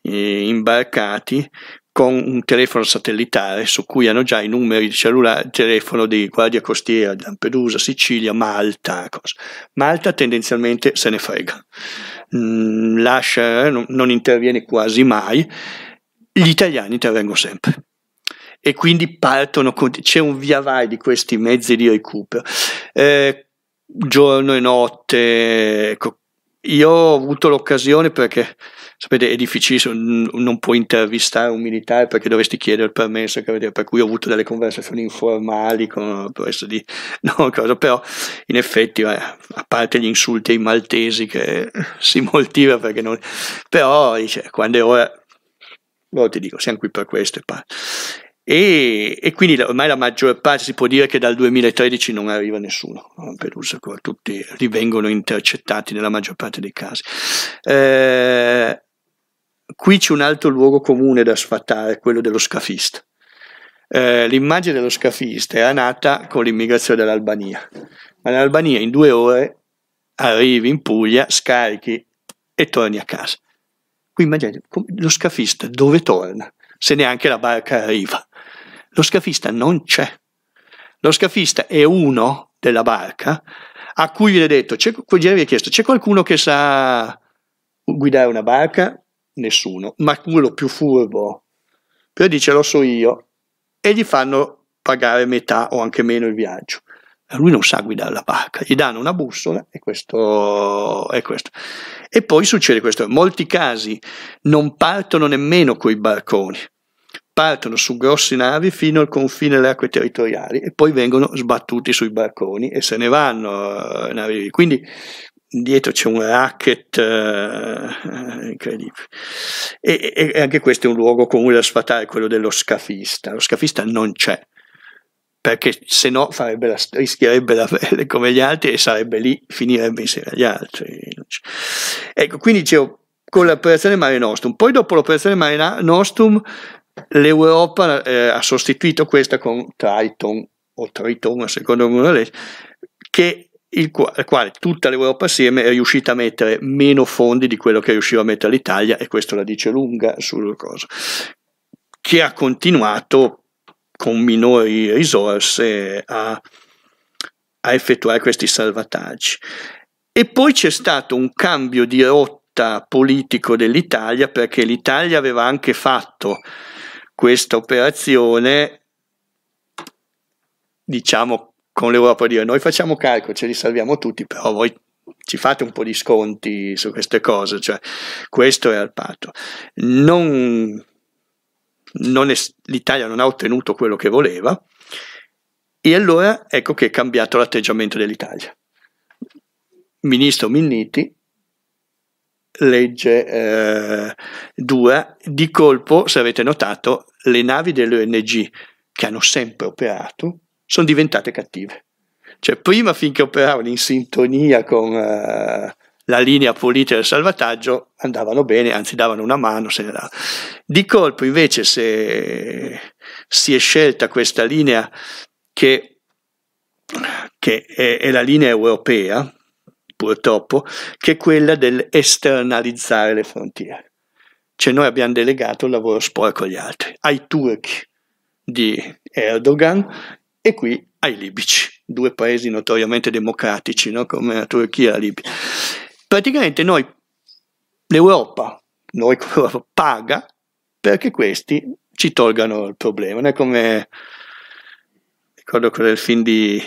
C: eh, imbarcati, con un telefono satellitare su cui hanno già i numeri di cellulare, telefono di Guardia Costiera, Lampedusa, Sicilia, Malta. Cosa. Malta tendenzialmente se ne frega, mm, lascia, eh, non, non interviene quasi mai, gli italiani intervengono sempre e quindi partono, c'è un via vai di questi mezzi di recupero. Eh, giorno e notte, ecco, io ho avuto l'occasione perché, sapete, è difficilissimo, non puoi intervistare un militare perché dovresti chiedere il permesso, per cui ho avuto delle conversazioni informali con questo di... (laughs) No, cosa, però in effetti, eh, a parte gli insulti ai maltesi che (laughs) si moltiva perché non... Però, dice, quando è ora... Loro boh, ti dico, siamo qui per questo e poi e, e, quindi ormai la maggior parte si può dire che dal 2013 non arriva nessuno a Lampedusa, tutti rivengono intercettati nella maggior parte dei casi. Eh, qui c'è un altro luogo comune da sfatare, quello dello scafista. Eh, l'immagine dello scafista era nata con l'immigrazione dall'Albania, ma dall'Albania in due ore arrivi in Puglia, scarichi e torni a casa. Qui immaginate lo scafista dove torna se neanche la barca arriva. Lo scafista non c'è. Lo scafista è uno della barca a cui viene detto, c'è, viene chiesto, c'è qualcuno che sa guidare una barca? Nessuno, ma quello più furbo. Però dice lo so io e gli fanno pagare metà o anche meno il viaggio. Lui non sa guidare la barca, gli danno una bussola e questo è questo. E poi succede questo, in molti casi non partono nemmeno coi barconi, partono su grossi navi fino al confine delle acque territoriali e poi vengono sbattuti sui barconi e se ne vanno. Eh, Quindi dietro c'è un racket eh, eh incredibile. E, e, anche questo è un luogo comune da sfatare, quello dello scafista. Lo scafista non c'è, perché se no la, rischierebbe la pelle come gli altri e sarebbe lì, finirebbe insieme agli altri. Ecco, quindi dicevo, con l'operazione Mare Nostrum. Poi dopo l'operazione Mare Nostrum L'Europa eh, ha sostituito questa con Triton o Triton a seconda di una legge, che il quale, tutta l'Europa assieme è riuscita a mettere meno fondi di quello che riusciva a mettere l'Italia e questo la dice lunga sul coso, che ha continuato con minori risorse a, a effettuare questi salvataggi. E poi c'è stato un cambio di rotta politico dell'Italia perché l'Italia aveva anche fatto questa operazione, diciamo con l'Europa, dire noi facciamo calcolo, ce li salviamo tutti, però voi ci fate un po' di sconti su queste cose, cioè questo era il patto. Non, non è, L'Italia non ha ottenuto quello che voleva e allora ecco che è cambiato l'atteggiamento dell'Italia. Ministro Minniti legge eh, dura, di colpo, se avete notato, le navi delle ONG che hanno sempre operato sono diventate cattive. Cioè, prima finché operavano in sintonia con eh, la linea politica del salvataggio, andavano bene, anzi davano una mano, se ne davano. Di colpo, invece, se si è scelta questa linea che, che è, è la linea europea, purtroppo, che è quella dell'esternalizzare le frontiere. Cioè noi abbiamo delegato il lavoro sporco agli altri, ai turchi di Erdogan e qui ai libici, due paesi notoriamente democratici no? come la Turchia e la Libia. Praticamente noi, l'Europa, noi paga perché questi ci tolgano il problema. Non è come, ricordo quello del film di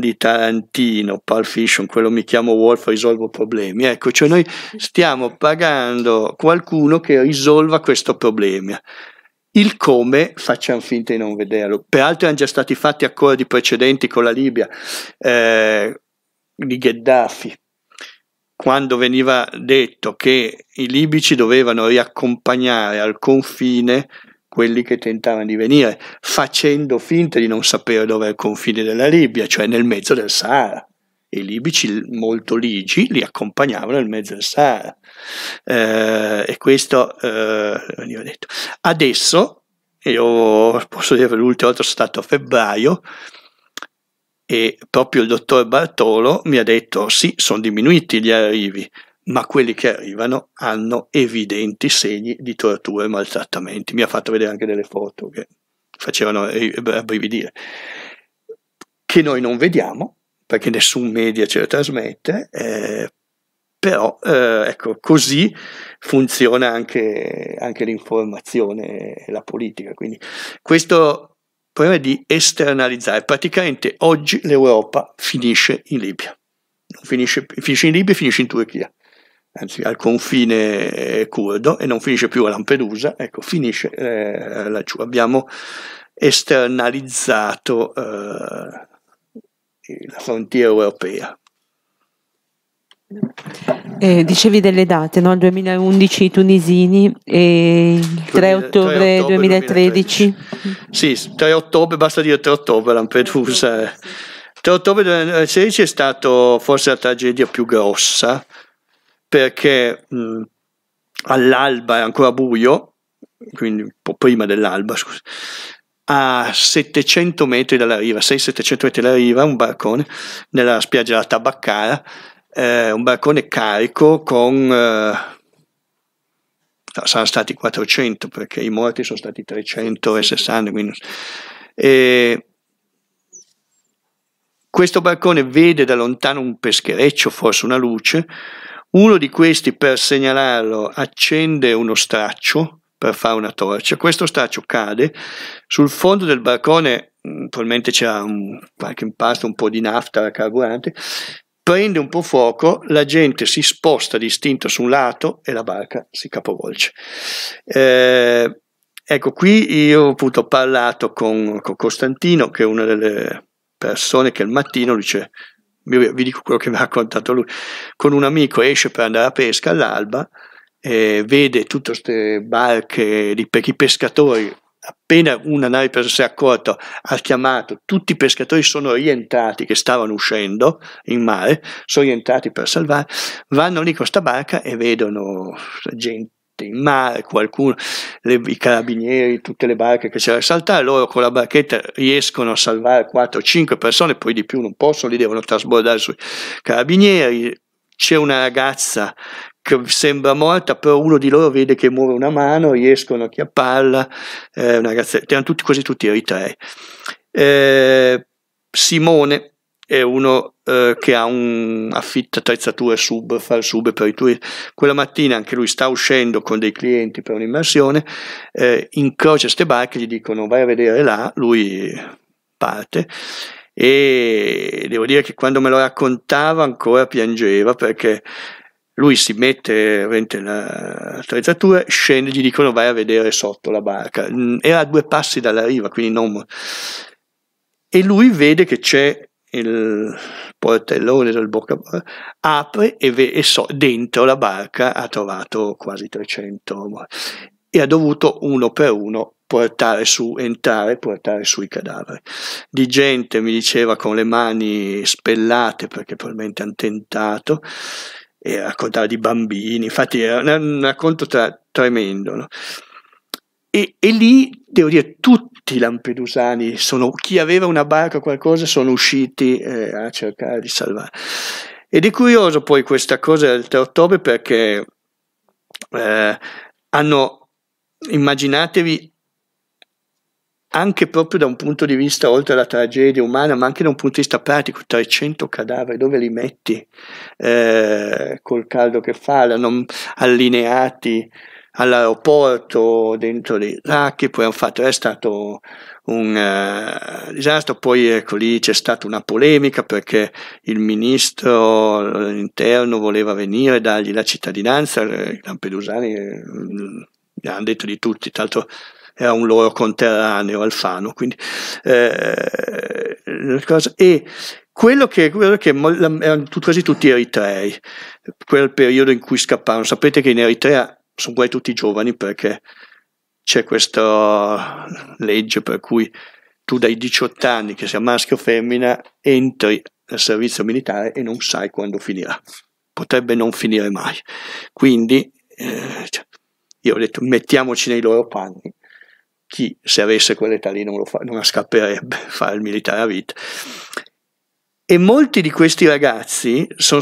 C: di Tarantino, Pulp Fiction, quello mi chiamo Wolf, risolvo problemi. Ecco, cioè noi stiamo pagando qualcuno che risolva questo problema. Il come facciamo finta di non vederlo. Peraltro erano già stati fatti accordi precedenti con la Libia eh, di Gheddafi, quando veniva detto che i libici dovevano riaccompagnare al confine quelli che tentavano di venire, facendo finta di non sapere dove è il confine della Libia, cioè nel mezzo del Sahara. I libici molto ligi li accompagnavano nel mezzo del Sahara. Eh, e questo eh, veniva detto. Adesso, io posso dire che l'ultima volta sono stato a febbraio, e proprio il dottor Bartolo mi ha detto sì, sono diminuiti gli arrivi, ma quelli che arrivano hanno evidenti segni di torture e maltrattamenti. Mi ha fatto vedere anche delle foto che facevano abbrividire, che noi non vediamo perché nessun media ce le trasmette, eh, però eh, ecco, così funziona anche, anche l'informazione e la politica. Quindi questo problema di esternalizzare, praticamente oggi l'Europa finisce in Libia. Finisce, finisce in Libia e finisce in Turchia anzi al confine eh, curdo e non finisce più a Lampedusa, ecco, finisce eh, laggiù. Abbiamo esternalizzato eh, la frontiera europea.
B: Eh, dicevi delle date, no? il 2011 i tunisini e il 3 ottobre, 3 ottobre 2013.
C: 2013. Sì, 3 ottobre, basta dire 3 ottobre Lampedusa. 3 ottobre 2016 è stata forse la tragedia più grossa perché mh, all'alba è ancora buio, quindi un po' prima dell'alba, scusa, a 700 metri dalla riva, 6 700 metri dalla riva, un barcone nella spiaggia della Tabaccara, eh, un barcone carico con... Eh, saranno stati 400 perché i morti sono stati 360 quindi, e questo barcone vede da lontano un peschereccio forse una luce uno di questi, per segnalarlo, accende uno straccio per fare una torcia. Questo straccio cade sul fondo del barcone, probabilmente mm, c'era qualche impasto, un po' di nafta, carburante, prende un po' fuoco, la gente si sposta distinta su un lato e la barca si capovolge. Eh, ecco, qui io appunto ho parlato con, con Costantino, che è una delle persone che al mattino dice vi, dico quello che mi ha raccontato lui, con un amico esce per andare a pesca all'alba, eh, vede tutte queste barche di per i pescatori appena una nave si è accorta ha chiamato tutti i pescatori sono rientrati che stavano uscendo in mare sono rientrati per salvare vanno lì con questa barca e vedono gente in mare, qualcuno, le, i carabinieri, tutte le barche che c'era da saltare, loro con la barchetta riescono a salvare 4-5 persone, poi di più non possono, li devono trasbordare sui carabinieri. C'è una ragazza che sembra morta, però uno di loro vede che muove una mano, riescono a chiapparla, eh, una ragazza, erano tutti, quasi tutti eri Eh, Simone, è uno eh, che ha un affitto attrezzature sub, fa il sub per i tuoi. Quella mattina anche lui sta uscendo con dei clienti per un'immersione, eh, incrocia queste barche, gli dicono vai a vedere là, lui parte e devo dire che quando me lo raccontava ancora piangeva perché lui si mette l'attrezzatura, scende, gli dicono vai a vedere sotto la barca. Mm, era a due passi dalla riva, quindi non... E lui vede che c'è il portellone del bocca apre e, ve, e so, dentro la barca ha trovato quasi 300 e ha dovuto uno per uno portare su, entrare portare su i cadaveri. Di gente, mi diceva, con le mani spellate perché probabilmente hanno tentato, e raccontava di bambini, infatti era un racconto tra, tremendo. No? E, e, lì, devo dire, tutti i lampedusani, sono, chi aveva una barca o qualcosa, sono usciti eh, a cercare di salvare. Ed è curioso poi questa cosa del 3 ottobre perché eh, hanno, immaginatevi, anche proprio da un punto di vista, oltre alla tragedia umana, ma anche da un punto di vista pratico, 300 cadaveri, dove li metti eh, col caldo che fa, l'hanno allineati, all'aeroporto dentro dei racchi, poi hanno fatto, è stato un uh, disastro, poi ecco lì c'è stata una polemica perché il ministro dell'interno voleva venire e dargli la cittadinanza, eh, i lampedusani eh, gli hanno detto di tutti, tra l'altro era un loro conterraneo Alfano, quindi eh, cosa, e quello che, quello che erano quasi tutti eritrei, quel periodo in cui scapparono, sapete che in Eritrea sono quasi tutti giovani perché c'è questa legge per cui tu dai 18 anni, che sia maschio o femmina, entri nel servizio militare e non sai quando finirà. Potrebbe non finire mai. Quindi eh, cioè, io ho detto mettiamoci nei loro panni. Chi se avesse quell'età lì non, lo fa, non scapperebbe (laughs) fare il militare a vita. E molti di questi ragazzi sono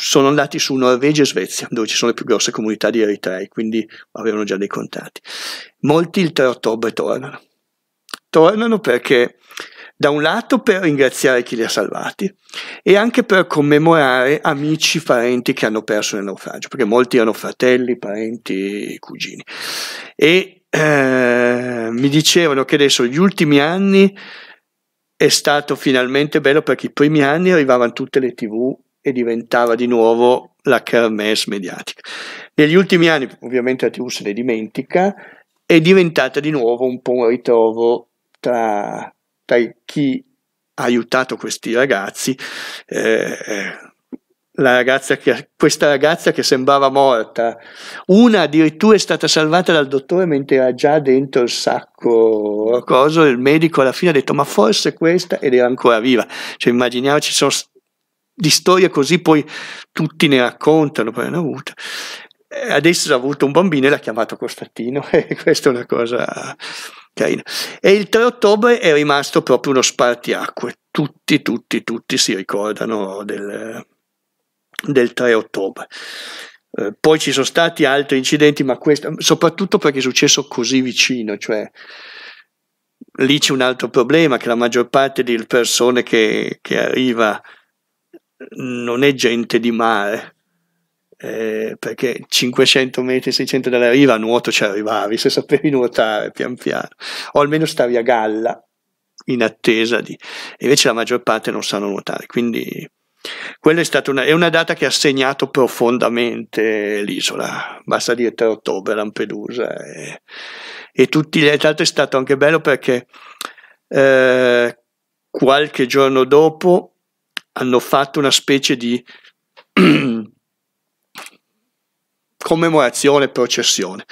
C: sono andati su Norvegia e Svezia, dove ci sono le più grosse comunità di eritrei, quindi avevano già dei contatti. Molti il 3 ottobre tornano. Tornano perché, da un lato, per ringraziare chi li ha salvati e anche per commemorare amici, parenti che hanno perso nel naufragio, perché molti erano fratelli, parenti, cugini. E eh, mi dicevano che adesso gli ultimi anni è stato finalmente bello perché i primi anni arrivavano tutte le tv e diventava di nuovo la kermesse mediatica. Negli ultimi anni ovviamente la TV se ne dimentica, è diventata di nuovo un po' un ritrovo tra, tra chi ha aiutato questi ragazzi. Eh, ragazza che, questa ragazza che sembrava morta, una addirittura è stata salvata dal dottore mentre era già dentro il sacco, cosa, il medico alla fine ha detto ma forse questa ed era ancora viva. Cioè immaginiamo ci sono di storie così poi tutti ne raccontano, poi hanno avuto. Adesso ha avuto un bambino e l'ha chiamato Costantino, (laughs) e questa è una cosa carina. E il 3 ottobre è rimasto proprio uno spartiacque, tutti, tutti, tutti si ricordano del, del 3 ottobre. Eh, poi ci sono stati altri incidenti, ma questo, soprattutto perché è successo così vicino, cioè lì c'è un altro problema, che la maggior parte delle persone che, che arriva non è gente di mare, eh, perché 500 metri, 600 dalla riva a nuoto ci arrivavi, se sapevi nuotare pian piano, o almeno stavi a galla in attesa di... Invece la maggior parte non sanno nuotare, quindi quella è stata una, è una data che ha segnato profondamente l'isola, basta dire 3 ottobre, Lampedusa e, eh. e tutti gli altri. È stato anche bello perché eh, qualche giorno dopo hanno fatto una specie di (clears throat) commemorazione, processione.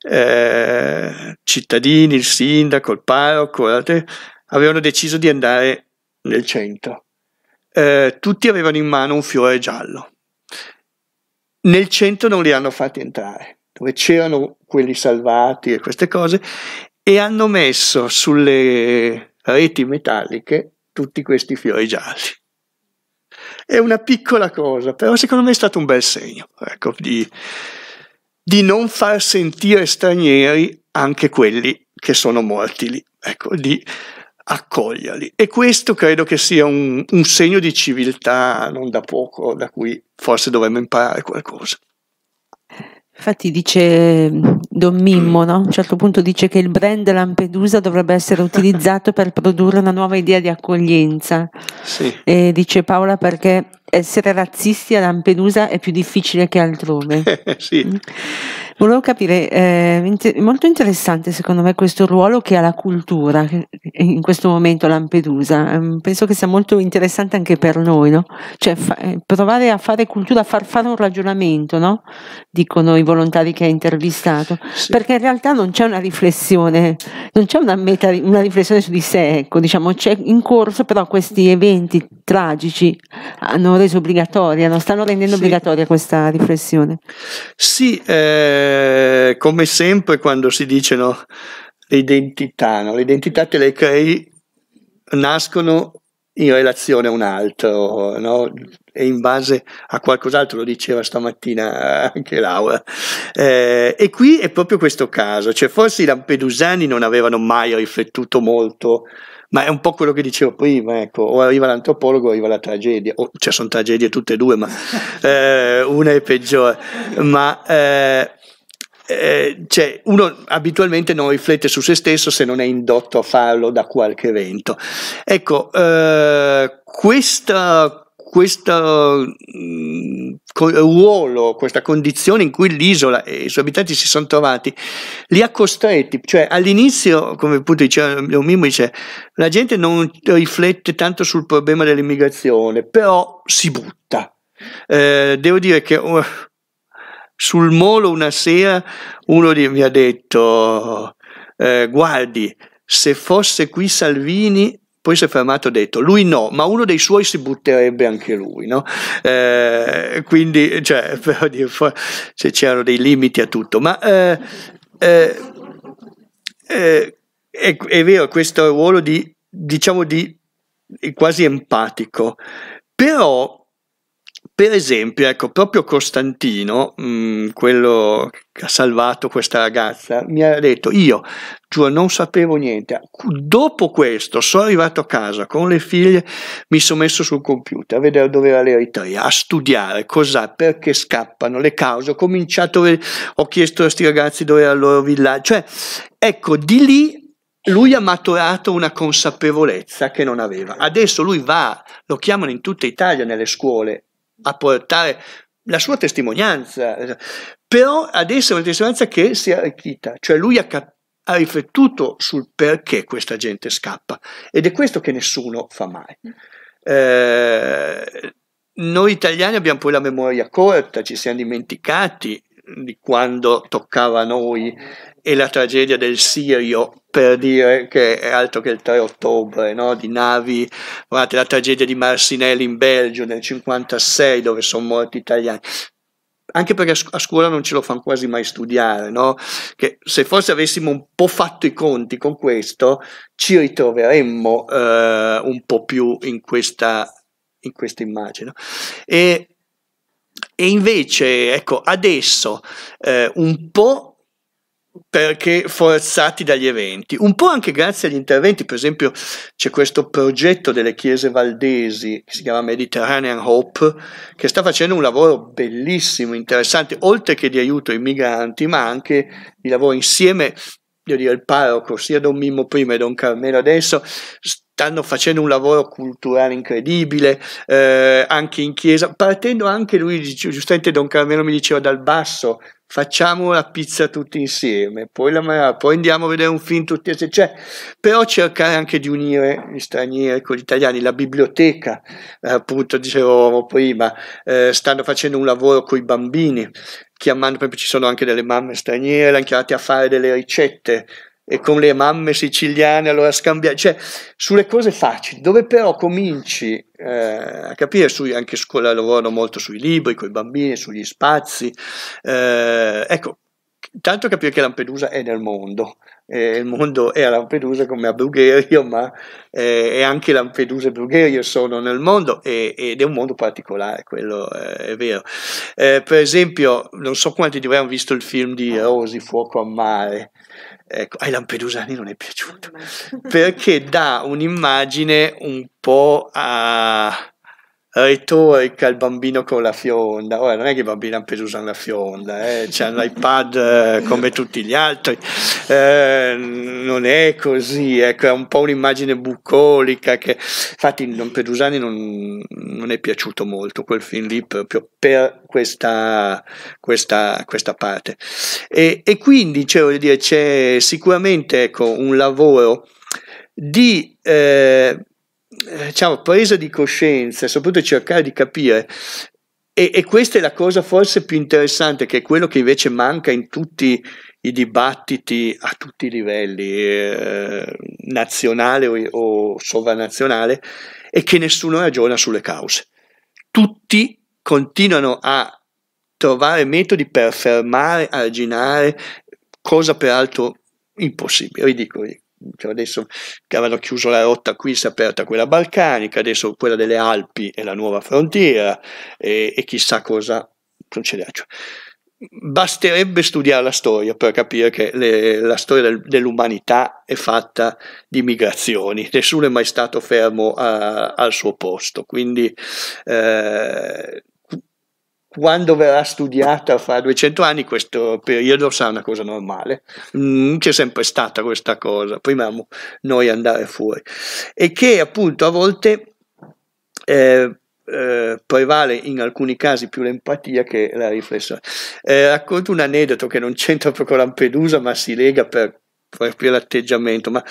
C: Eh, cittadini, il sindaco, il parroco, altri, avevano deciso di andare nel centro. Eh, tutti avevano in mano un fiore giallo. Nel centro non li hanno fatti entrare, dove c'erano quelli salvati e queste cose, e hanno messo sulle reti metalliche tutti questi fiori gialli. È una piccola cosa, però secondo me è stato un bel segno, ecco, di, di non far sentire stranieri anche quelli che sono morti lì, ecco, di accoglierli. E questo credo che sia un, un segno di civiltà non da poco, da cui forse dovremmo imparare qualcosa.
B: Infatti dice mm, Don Mimmo, no? a un certo punto dice che il brand Lampedusa dovrebbe essere utilizzato per produrre una nuova idea di accoglienza. Sì. E dice Paola perché essere razzisti a Lampedusa è più difficile che altrove.
C: (laughs) Eh, sì. Mm.
B: Volevo capire, è eh, molto interessante secondo me questo ruolo che ha la cultura in questo momento a Lampedusa. Ehm, penso che sia molto interessante anche per noi, no? Cioè eh, provare a fare cultura, far fare un ragionamento, no? Dicono i volontari che ha intervistato, sì. perché in realtà non c'è una riflessione, non c'è una, meta, una riflessione su di sé, ecco, diciamo, c'è in corso però questi eventi tragici hanno reso obbligatoria, eh, no? stanno rendendo sì. obbligatoria questa riflessione.
C: Sì, eh, come sempre quando si dice no, l'identità, no? l'identità te le crei, nascono in relazione a un altro, no? e in base a qualcos'altro, lo diceva stamattina anche Laura. Eh, e qui è proprio questo caso, cioè forse i lampedusani non avevano mai riflettuto molto ma è un po' quello che dicevo prima, ecco, o arriva l'antropologo o arriva la tragedia, o, cioè sono tragedie tutte e due, ma (laughs) eh, una è peggiore. Ma eh, eh, cioè, uno abitualmente non riflette su se stesso se non è indotto a farlo da qualche evento. Ecco, eh, questa questo mm, ruolo, questa condizione in cui l'isola e i suoi abitanti si sono trovati, li ha costretti, cioè all'inizio, come appunto diceva Leo Mimmo, dice, la gente non riflette tanto sul problema dell'immigrazione, però si butta. Eh, devo dire che uh, sul molo una sera uno mi ha detto, eh, guardi, se fosse qui Salvini poi si è fermato e ha detto lui no, ma uno dei suoi si butterebbe anche lui, no? eh, quindi cioè, se (laughs) cioè, c'erano dei limiti a tutto, ma eh, eh, eh, è, è, vero questo ruolo di, diciamo di, quasi empatico, però per esempio, ecco, proprio Costantino, mh, mm, quello che ha salvato questa ragazza, mi ha detto, io giuro non sapevo niente, dopo questo sono arrivato a casa con le figlie, mi sono messo sul computer a vedere dove era l'Eritrea, a studiare cos'ha, perché scappano, le cause, ho cominciato, ho chiesto a questi ragazzi dove era il loro villaggio, cioè, ecco, di lì lui ha maturato una consapevolezza che non aveva. Adesso lui va, lo chiamano in tutta Italia nelle scuole, a portare la sua testimonianza, però ad essere una testimonianza che si è arricchita, cioè lui ha capito ha riflettuto sul perché questa gente scappa ed è questo che nessuno fa mai. Mm. Eh, noi italiani abbiamo poi la memoria corta, ci siamo dimenticati di quando toccava a noi e la tragedia del Sirio per dire che è altro che il 3 ottobre no? di navi guardate la tragedia di Marsinelli in Belgio nel 1956 dove sono morti italiani anche perché a scuola non ce lo fanno quasi mai studiare, no? che se forse avessimo un po' fatto i conti con questo, ci ritroveremmo eh, un po' più in questa, in questa immagine. E e invece, ecco, adesso eh, un po' perché forzati dagli eventi, un po' anche grazie agli interventi, per esempio c'è questo progetto delle chiese valdesi che si chiama Mediterranean Hope, che sta facendo un lavoro bellissimo, interessante, oltre che di aiuto ai migranti, ma anche di lavoro insieme, io dire, il parroco, sia Don Mimmo prima e Don Carmelo adesso, stanno facendo un lavoro culturale incredibile eh, anche in chiesa, partendo anche lui, giustamente Don Carmelo mi diceva dal basso, facciamo la pizza tutti insieme, poi, la, poi andiamo a vedere un film tutti insieme, cioè, però cercare anche di unire gli stranieri con gli italiani, la biblioteca, eh, appunto dicevo prima, eh, stanno facendo un lavoro con i bambini, chiamando, per esempio ci sono anche delle mamme straniere, le hanno chiamate a fare delle ricette, e con le mamme siciliane, allora scambiare, cioè sulle cose facili, dove però cominci eh, a capire, sui, anche a scuola lavorano molto sui libri, con i bambini, sugli spazi, eh, ecco, tanto capire che Lampedusa è nel mondo, eh, il mondo è a Lampedusa come a Brugherio, ma eh, anche Lampedusa e Brugherio sono nel mondo e, ed è un mondo particolare, quello eh, è vero. Eh, per esempio, non so quanti di voi hanno visto il film di Rosi, Fuoco a mare, ecco, ai lampedusani non è piaciuto perché dà un'immagine un po' a retorica il bambino con la fionda. Ora, non è che i bambini hanno preso usare la fionda, eh? un iPad eh, come tutti gli altri. Eh, non è così, ecco, è un po' un'immagine bucolica che... Infatti non, Pedusani non, non è piaciuto molto quel film lì proprio per questa, questa, questa parte. E, e quindi cioè, dire, c'è sicuramente ecco, un lavoro di... Eh, diciamo, presa di coscienza soprattutto cercare di capire. E, e, questa è la cosa forse più interessante, che è quello che invece manca in tutti i dibattiti a tutti i livelli, eh, nazionale o, o sovranazionale, e che nessuno ragiona sulle cause. Tutti continuano a trovare metodi per fermare, arginare, cosa peraltro impossibile, ridicolo cioè adesso che avevano chiuso la rotta qui si è aperta quella balcanica, adesso quella delle Alpi è la nuova frontiera e, e chissà cosa succederà. Cioè, basterebbe studiare la storia per capire che le, la storia del, dell'umanità è fatta di migrazioni, nessuno è mai stato fermo a, al suo posto, quindi eh, quando verrà studiata fra 200 anni questo periodo sarà una cosa normale mm, c'è sempre stata questa cosa prima noi andare fuori e che appunto a volte eh, eh, prevale in alcuni casi più l'empatia che la riflessione eh, racconto un aneddoto che non c'entra proprio con Lampedusa ma si lega per proprio l'atteggiamento ma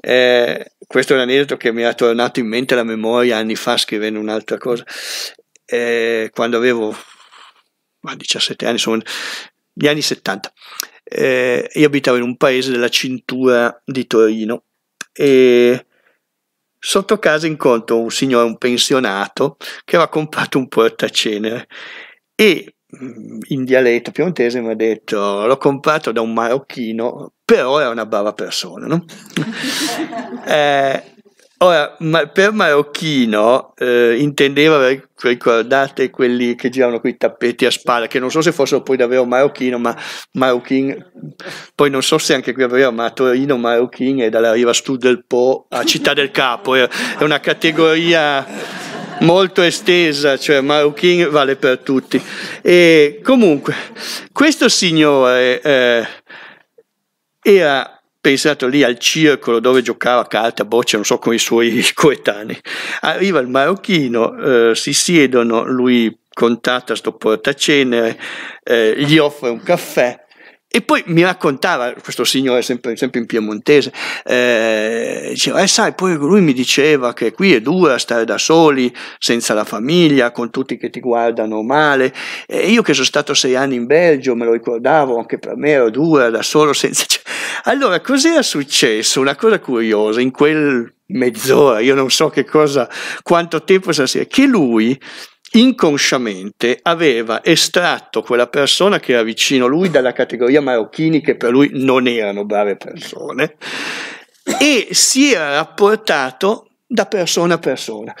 C: eh, questo è un aneddoto che mi era tornato in mente la memoria anni fa scrivendo un'altra cosa eh, quando avevo 17 anni, insomma, gli anni 70. Eh, io abitavo in un paese della cintura di Torino e sotto casa incontro un signore, un pensionato, che aveva comprato un portacenere e mm, in dialetto piemontese mi ha detto l'ho comprato da un marocchino però era una brava persona no? (laughs) eh, Ora, ma per marocchino eh, intendeva, ricordate quelli che giravano quei tappeti a spalla, che non so se fossero poi davvero marocchino, ma marocchino, poi non so se anche qui aveva, ma a Torino marocchino è dalla riva stud del Po a Città del Capo, è, è una categoria molto estesa, cioè marocchino vale per tutti. E comunque, questo signore eh, era pensato lì al circolo dove giocava a calcio a boccia, non so, con i suoi (laughs) coetanei. Arriva il marocchino, eh, si siedono, lui contatta sto portacenere, eh, gli offre un caffè e poi mi raccontava, questo signore sempre, sempre in piemontese, eh, diceva, eh sai, poi lui mi diceva che qui è dura stare da soli, senza la famiglia, con tutti che ti guardano male. E io che sono stato sei anni in Belgio, me lo ricordavo, anche per me era dura da solo, senza... Cioè, allora, cos'era successo? Una cosa curiosa, in quel mezz'ora, io non so che cosa, quanto tempo sia, che lui inconsciamente aveva estratto quella persona che era vicino a lui dalla categoria marocchini che per lui non erano brave persone e si era rapportato da persona a persona,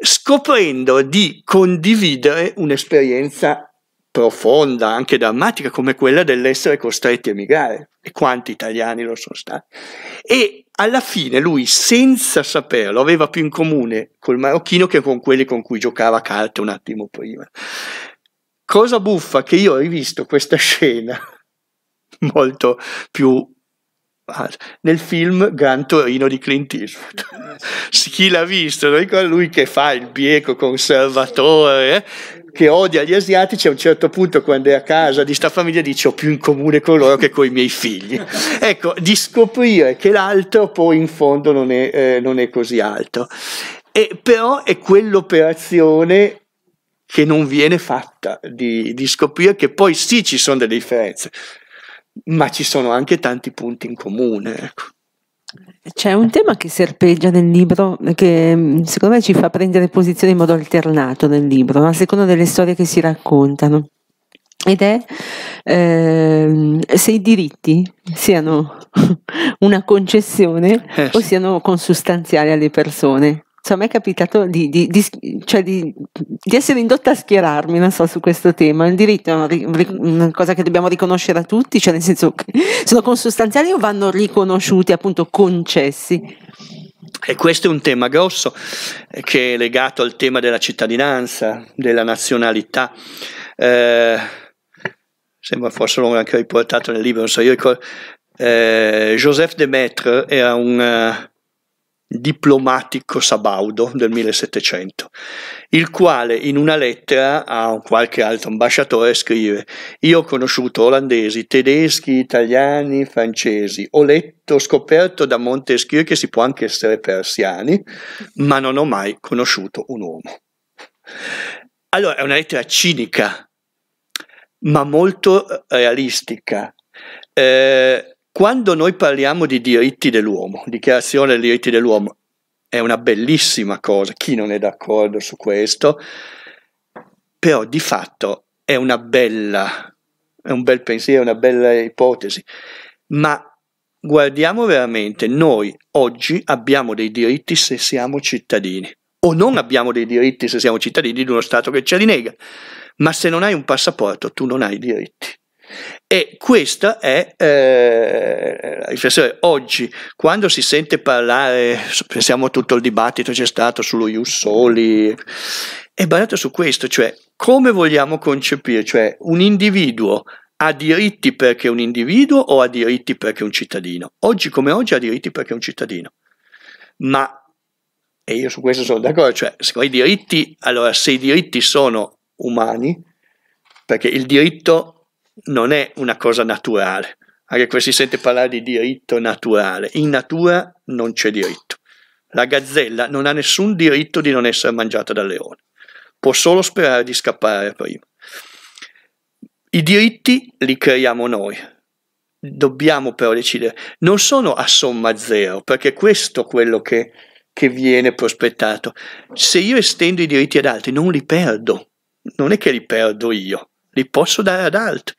C: scoprendo di condividere un'esperienza profonda, anche drammatica, come quella dell'essere costretti a emigrare, e quanti italiani lo sono stati. E alla fine lui, senza saperlo, aveva più in comune col marocchino che con quelli con cui giocava a carte un attimo prima. Cosa buffa che io ho rivisto questa (laughs) scena molto più Ah, nel film Gran Torino di Clint Eastwood. Chi l'ha visto? Lui che fa il bieco conservatore, eh? che odia gli asiatici a un certo punto quando è a casa di sta famiglia dice ho più in comune con loro che con i miei figli. (laughs) Ecco, di scoprire che l'altro poi in fondo non è, eh, non è così alto. E però è quell'operazione che non viene fatta, di, di scoprire che poi sì ci sono delle differenze, ma ci sono anche tanti punti in comune.
B: Ecco. C'è un tema che serpeggia nel libro che mm, secondo me ci fa prendere posizione in modo alternato nel libro, a seconda delle storie che si raccontano, ed è eh, se i diritti siano (laughs) una concessione eh. o siano consustanziali alle persone insomma, è capitato di, di, di, cioè di, essere indotta a schierarmi so, su questo tema. Il diritto è una, una, cosa che dobbiamo riconoscere a tutti, cioè nel senso che (laughs) sono consustanziali o vanno riconosciuti, appunto concessi.
C: E questo è un tema grosso che è legato al tema della cittadinanza, della nazionalità. Eh, sembra forse l'ho anche riportato nel libro, non so, io ricordo, eh, Joseph Demetre era un eh, diplomatico sabaudo del 1700, il quale in una lettera a qualche altro ambasciatore scrive «Io ho conosciuto olandesi, tedeschi, italiani, francesi, ho letto, scoperto da Montesquieu che si può anche essere persiani, ma non ho mai conosciuto un uomo». Allora, è una lettera cinica, ma molto eh, realistica. Eh, quando noi parliamo di diritti dell'uomo, dichiarazione dei diritti dell'uomo, è una bellissima cosa, chi non è d'accordo su questo, però di fatto è una bella, è un bel pensiero, una bella ipotesi, ma guardiamo veramente, noi oggi abbiamo dei diritti se siamo cittadini, o non abbiamo dei diritti se siamo cittadini di uno Stato che ce li nega, ma se non hai un passaporto tu non hai diritti. E questa è eh, riflessione. Oggi, quando si sente parlare, pensiamo a tutto il dibattito c'è stato sullo Jussoli, è basato su questo, cioè come vogliamo concepire, cioè un individuo ha diritti perché è un individuo o ha diritti perché è un cittadino? Oggi come oggi ha diritti perché è un cittadino. Ma, e io su questo sono d'accordo, cioè i diritti, allora se i diritti sono umani, perché il diritto non è una cosa naturale. Anche qui si sente parlare di diritto naturale. In natura non c'è diritto. La gazzella non ha nessun diritto di non essere mangiata dal leone. Può solo sperare di scappare prima. I diritti li creiamo noi. Dobbiamo però decidere. Non sono a somma zero, perché questo è quello che, che viene prospettato. Se io estendo i diritti ad altri, non li perdo. Non è che li perdo io li posso dare ad altri.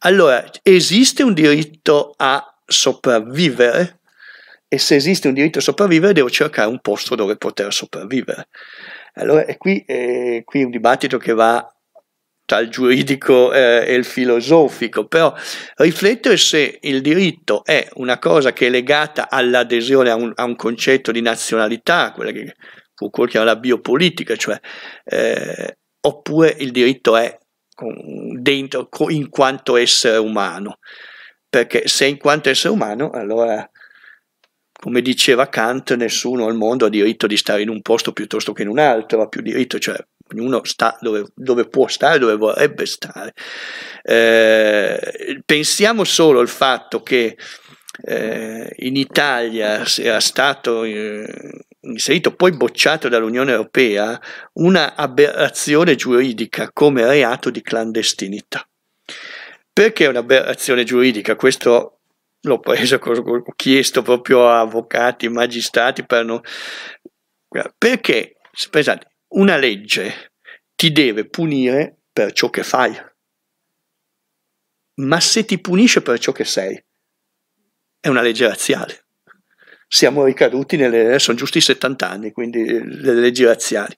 C: Allora, esiste un diritto a sopravvivere? E se esiste un diritto a sopravvivere, devo cercare un posto dove poter sopravvivere. Allora, è eh, qui, è qui un dibattito che va tra il giuridico eh, e il filosofico, però riflettere se il diritto è una cosa che è legata all'adesione a un, a un concetto di nazionalità, quella che Foucault chiama la biopolitica, cioè, eh, oppure il diritto è dentro in quanto essere umano, perché se in quanto essere umano, allora, come diceva Kant, nessuno al mondo ha diritto di stare in un posto piuttosto che in un altro, ha più diritto, cioè ognuno sta dove, dove può stare, dove vorrebbe stare. Eh, pensiamo solo al fatto che eh, in Italia era stato... Eh, inserito poi bocciato dall'Unione Europea, una aberrazione giuridica come reato di clandestinità. Perché un'aberrazione giuridica? Questo l'ho preso, ho chiesto proprio a avvocati, magistrati per non... Perché, pensate, una legge ti deve punire per ciò che fai, ma se ti punisce per ciò che sei, è una legge razziale siamo ricaduti nelle, sono giusti i 70 anni, quindi eh, le leggi razziali,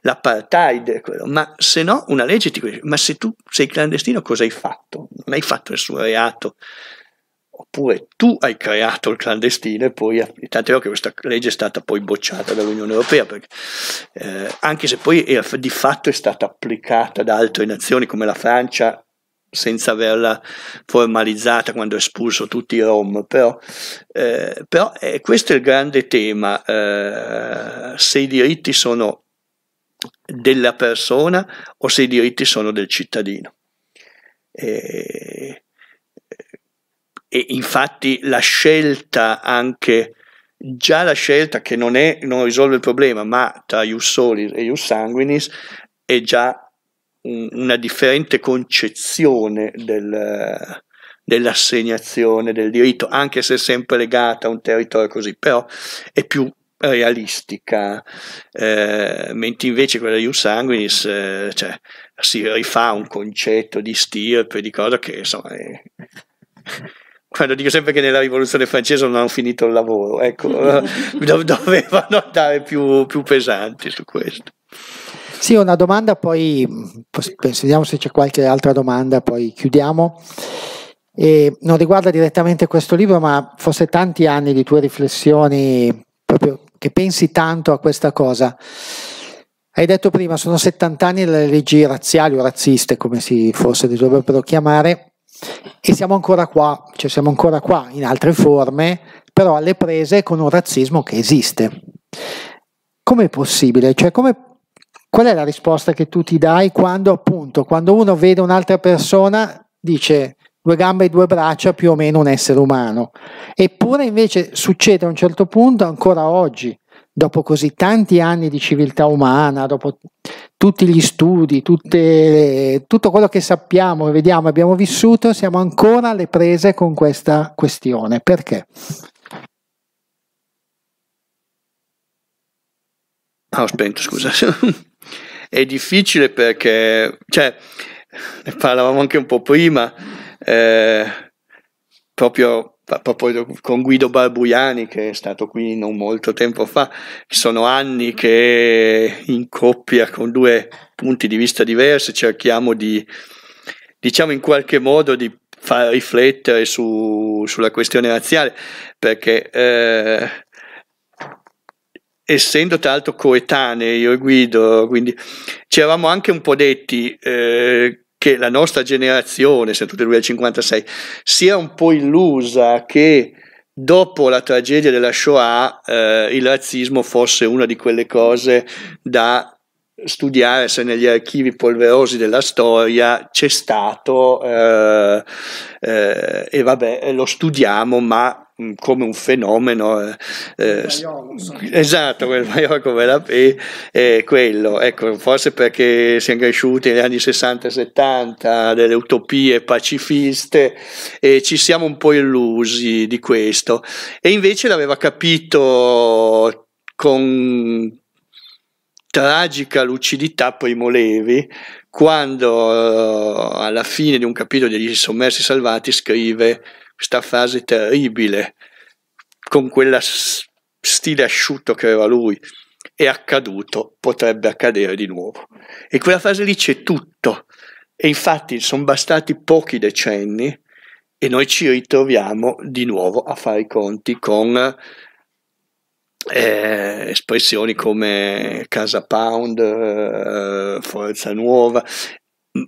C: l'apartheid, ma se no una legge ti dice, ma se tu sei clandestino cosa hai fatto? Non hai fatto nessun reato, oppure tu hai creato il clandestino e poi, tanto è vero che questa legge è stata poi bocciata dall'Unione Europea, perché, eh, anche se poi è, eh, di fatto è stata applicata da altre nazioni come la Francia senza averla formalizzata quando ha espulso tutti i Rom, però, eh, però eh, questo è il grande tema, eh, se i diritti sono della persona o se i diritti sono del cittadino. E, eh, e infatti la scelta anche, già la scelta che non, è, non risolve il problema, ma tra ius solis e ius sanguinis è già una differente concezione del, dell'assegnazione del diritto, anche se sempre legata a un territorio così, però è più realistica, eh, mentre invece quella di Usanguinis eh, cioè, si rifà un concetto di stirpe, di cosa che insomma... È... (laughs) quando dico sempre che nella rivoluzione francese non hanno finito il lavoro, ecco, (laughs) (laughs) dovevano andare più, più pesanti su questo.
A: Sì, una domanda, poi vediamo se c'è qualche altra domanda, poi chiudiamo. E non riguarda direttamente questo libro, ma forse tanti anni di tue riflessioni, proprio che pensi tanto a questa cosa. Hai detto prima, sono 70 anni delle leggi razziali o razziste, come si forse li dovrebbero chiamare, e siamo ancora qua, cioè siamo ancora qua in altre forme, però alle prese con un razzismo che esiste. Com'è possibile? Cioè, come Qual è la risposta che tu ti dai quando appunto, quando uno vede un'altra persona, dice due gambe e due braccia, più o meno un essere umano. Eppure invece succede a un certo punto, ancora oggi, dopo così tanti anni di civiltà umana, dopo tutti gli studi, tutte, tutto quello che sappiamo, vediamo, abbiamo vissuto, siamo ancora alle prese con questa questione. Perché?
C: Ah, ho spento, scusa è difficile perché, cioè, ne parlavamo anche un po' prima, eh, proprio, proprio, con Guido Barbuiani, che è stato qui non molto tempo fa, sono anni che in coppia con due punti di vista diversi cerchiamo di, diciamo in qualche modo, di far riflettere su, sulla questione razziale, perché... Eh, essendo tra l'altro coetanei io e Guido, quindi ci eravamo anche un po' detti eh, che la nostra generazione, se tutti e due al 56, sia un po' illusa che dopo la tragedia della Shoah eh, il razzismo fosse una di quelle cose da studiare se negli archivi polverosi della storia c'è stato eh, eh, e vabbè lo studiamo ma Mm, come un fenomeno eh, eh esatto quel maiolo come la P è quello ecco forse perché siamo cresciuti negli anni 60 e 70 delle utopie pacifiste e ci siamo un po' illusi di questo e invece l'aveva capito con tragica lucidità Primo Levi quando eh, alla fine di un capitolo degli sommersi salvati scrive questa fase terribile con quel stile asciutto che aveva lui è accaduto, potrebbe accadere di nuovo. E quella fase lì c'è tutto. E infatti sono bastati pochi decenni e noi ci ritroviamo di nuovo a fare i conti con eh, espressioni come Casa Pound, eh, Forza Nuova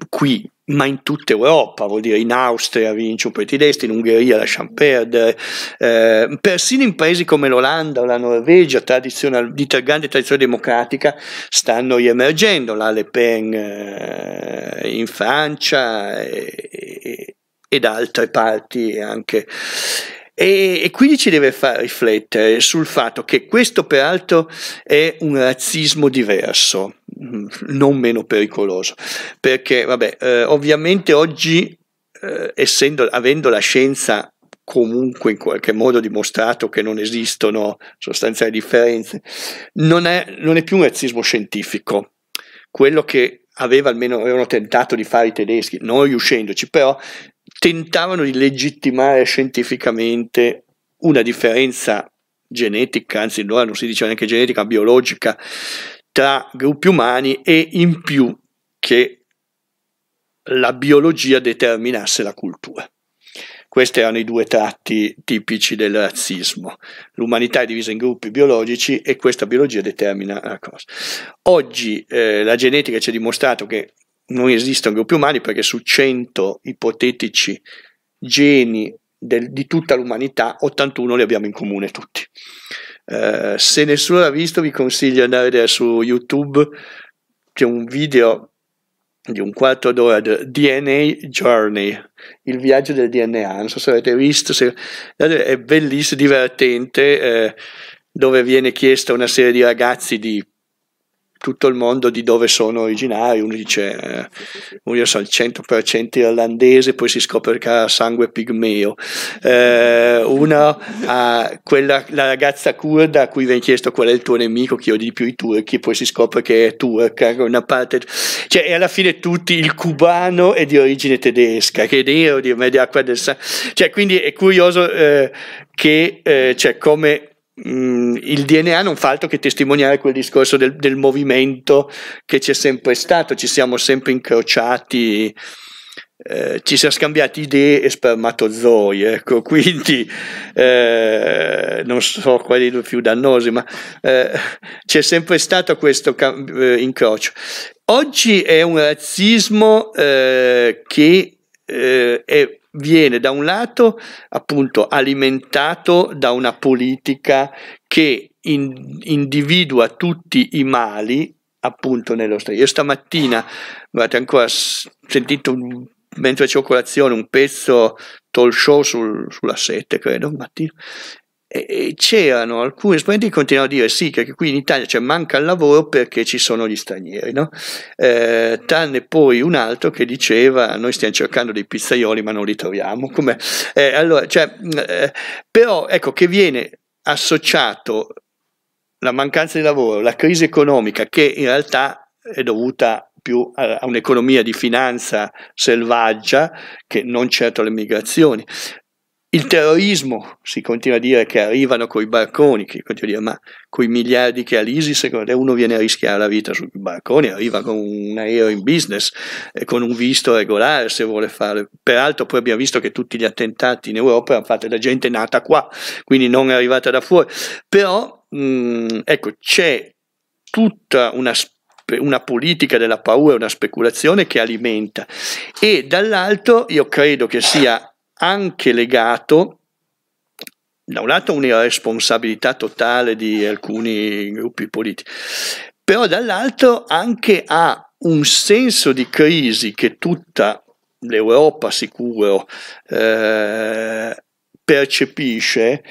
C: qui, ma in tutta Europa, vuol dire in Austria vince un po' i tedeschi, in Ungheria lasciamo perdere, eh, persino in paesi come l'Olanda o la Norvegia, tradizional- di grande tradizione democratica, stanno riemergendo, la Le Pen eh, in Francia e, e, ed altre parti anche e, e quindi ci deve far riflettere sul fatto che questo peraltro è un razzismo diverso, mm, non meno pericoloso, perché vabbè, eh, ovviamente oggi, eh, essendo, avendo la scienza comunque in qualche modo dimostrato che non esistono sostanziali differenze, non è, non è più un razzismo scientifico. Quello che aveva almeno avevano tentato di fare i tedeschi, non riuscendoci, però tentavano di legittimare scientificamente una differenza genetica, anzi allora non si diceva neanche genetica, biologica, tra gruppi umani e in più che la biologia determinasse la cultura. Questi erano i due tratti tipici del razzismo. L'umanità è divisa in gruppi biologici e questa biologia determina la cosa. Oggi eh, la genetica ci ha dimostrato che non esistono gruppi umani perché su 100 ipotetici geni del, di tutta l'umanità, 81 li abbiamo in comune tutti. Eh, se nessuno l'ha visto, vi consiglio di andare a vedere su YouTube, c'è un video di un quarto d'ora di DNA Journey, il viaggio del DNA, non so se avete visto, se... è bellissimo, divertente, eh, dove viene chiesto a una serie di ragazzi di tutto il mondo di dove sono originari, uno dice eh, io sono il 100% irlandese, poi si scopre che ha sangue pigmeo, eh, una ha quella, la ragazza kurda a cui viene chiesto qual è il tuo nemico, che odia di più i turchi, poi si scopre che è turca, una parte, cioè e alla fine tutti, il cubano è di origine tedesca, che è nero, di media acqua del sangue, cioè quindi è curioso eh, che eh, cioè, come Mm, il DNA non fa altro che testimoniare quel discorso del, del, movimento che c'è sempre stato, ci siamo sempre incrociati, eh, ci siamo scambiati idee e spermatozoi, ecco, (laughs) quindi eh, non so quali più dannosi, ma eh, c'è sempre stato questo cam- eh, incrocio. Oggi è un razzismo eh, che eh, è viene da un lato appunto alimentato da una politica che in, individua tutti i mali appunto nello Stato. Io stamattina, guardate, ancora ho sentito un, mentre facevo colazione un pezzo talk show sul, sulla sette credo, un mattino, c'erano alcuni esponenti che continuavano a dire sì, che qui in Italia cioè, manca il lavoro perché ci sono gli stranieri, no? eh, tranne poi un altro che diceva noi stiamo cercando dei pizzaioli ma non li troviamo. Eh, allora, cioè, mm, eh, però ecco che viene associato la mancanza di lavoro, la crisi economica che in realtà è dovuta più a, a un'economia di finanza selvaggia che non certo alle migrazioni, il terrorismo, si continua a dire che arrivano coi barconi, che continua a dire, ma coi miliardi che ha l'ISIS, secondo te uno viene a rischiare la vita sui barconi, arriva con un aereo in business, eh, con un visto regolare se vuole fare. Peraltro poi abbiamo visto che tutti gli attentati in Europa erano fatti da gente nata qua, quindi non è arrivata da fuori. Però, mh, mm, ecco, c'è tutta una specie una politica della paura, una speculazione che alimenta e dall'altro io credo che sia anche legato da un lato una responsabilità totale di alcuni gruppi politici, però dall'altro anche a un senso di crisi che tutta l'Europa sicuro eh, percepisce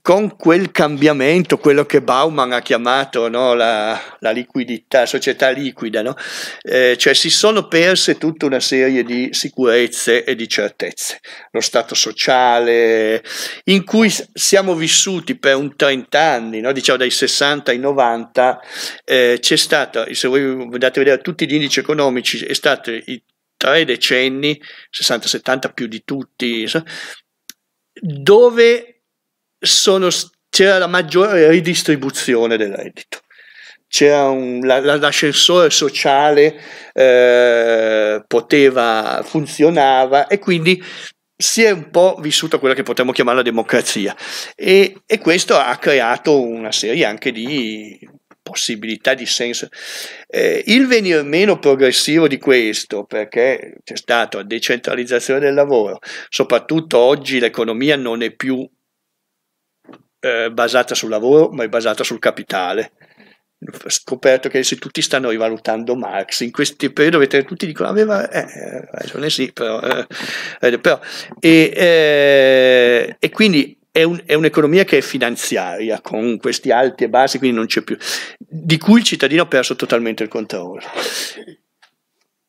C: con quel cambiamento, quello che Bauman ha chiamato no, la, la, liquidità, società liquida, no? eh, cioè si sono perse tutta una serie di sicurezze e di certezze, lo stato sociale in cui siamo vissuti per un 30 anni, no? diciamo dai 60 ai 90, eh, c'è stato, se voi andate a vedere tutti gli indici economici, è stato i tre decenni, 60-70 più di tutti, dove sono, c'era la maggiore ridistribuzione del reddito. C'era un, la, la, l'ascensore sociale eh, poteva, funzionava e quindi si è un po' vissuta quella che potremmo chiamare la democrazia e, e questo ha creato una serie anche di possibilità di senso. Eh, il venir meno progressivo di questo, perché c'è stata la decentralizzazione del lavoro, soprattutto oggi l'economia non è più eh, basata sul lavoro, ma è basata sul capitale. Ho scoperto che se tutti stanno rivalutando Marx in questi periodi dove tutti dicono aveva eh, eh, ragione sì però, eh, eh però e, eh, e quindi è, un, è, un'economia che è finanziaria, con questi alti e bassi, quindi non c'è più, di cui il cittadino ha perso totalmente il controllo.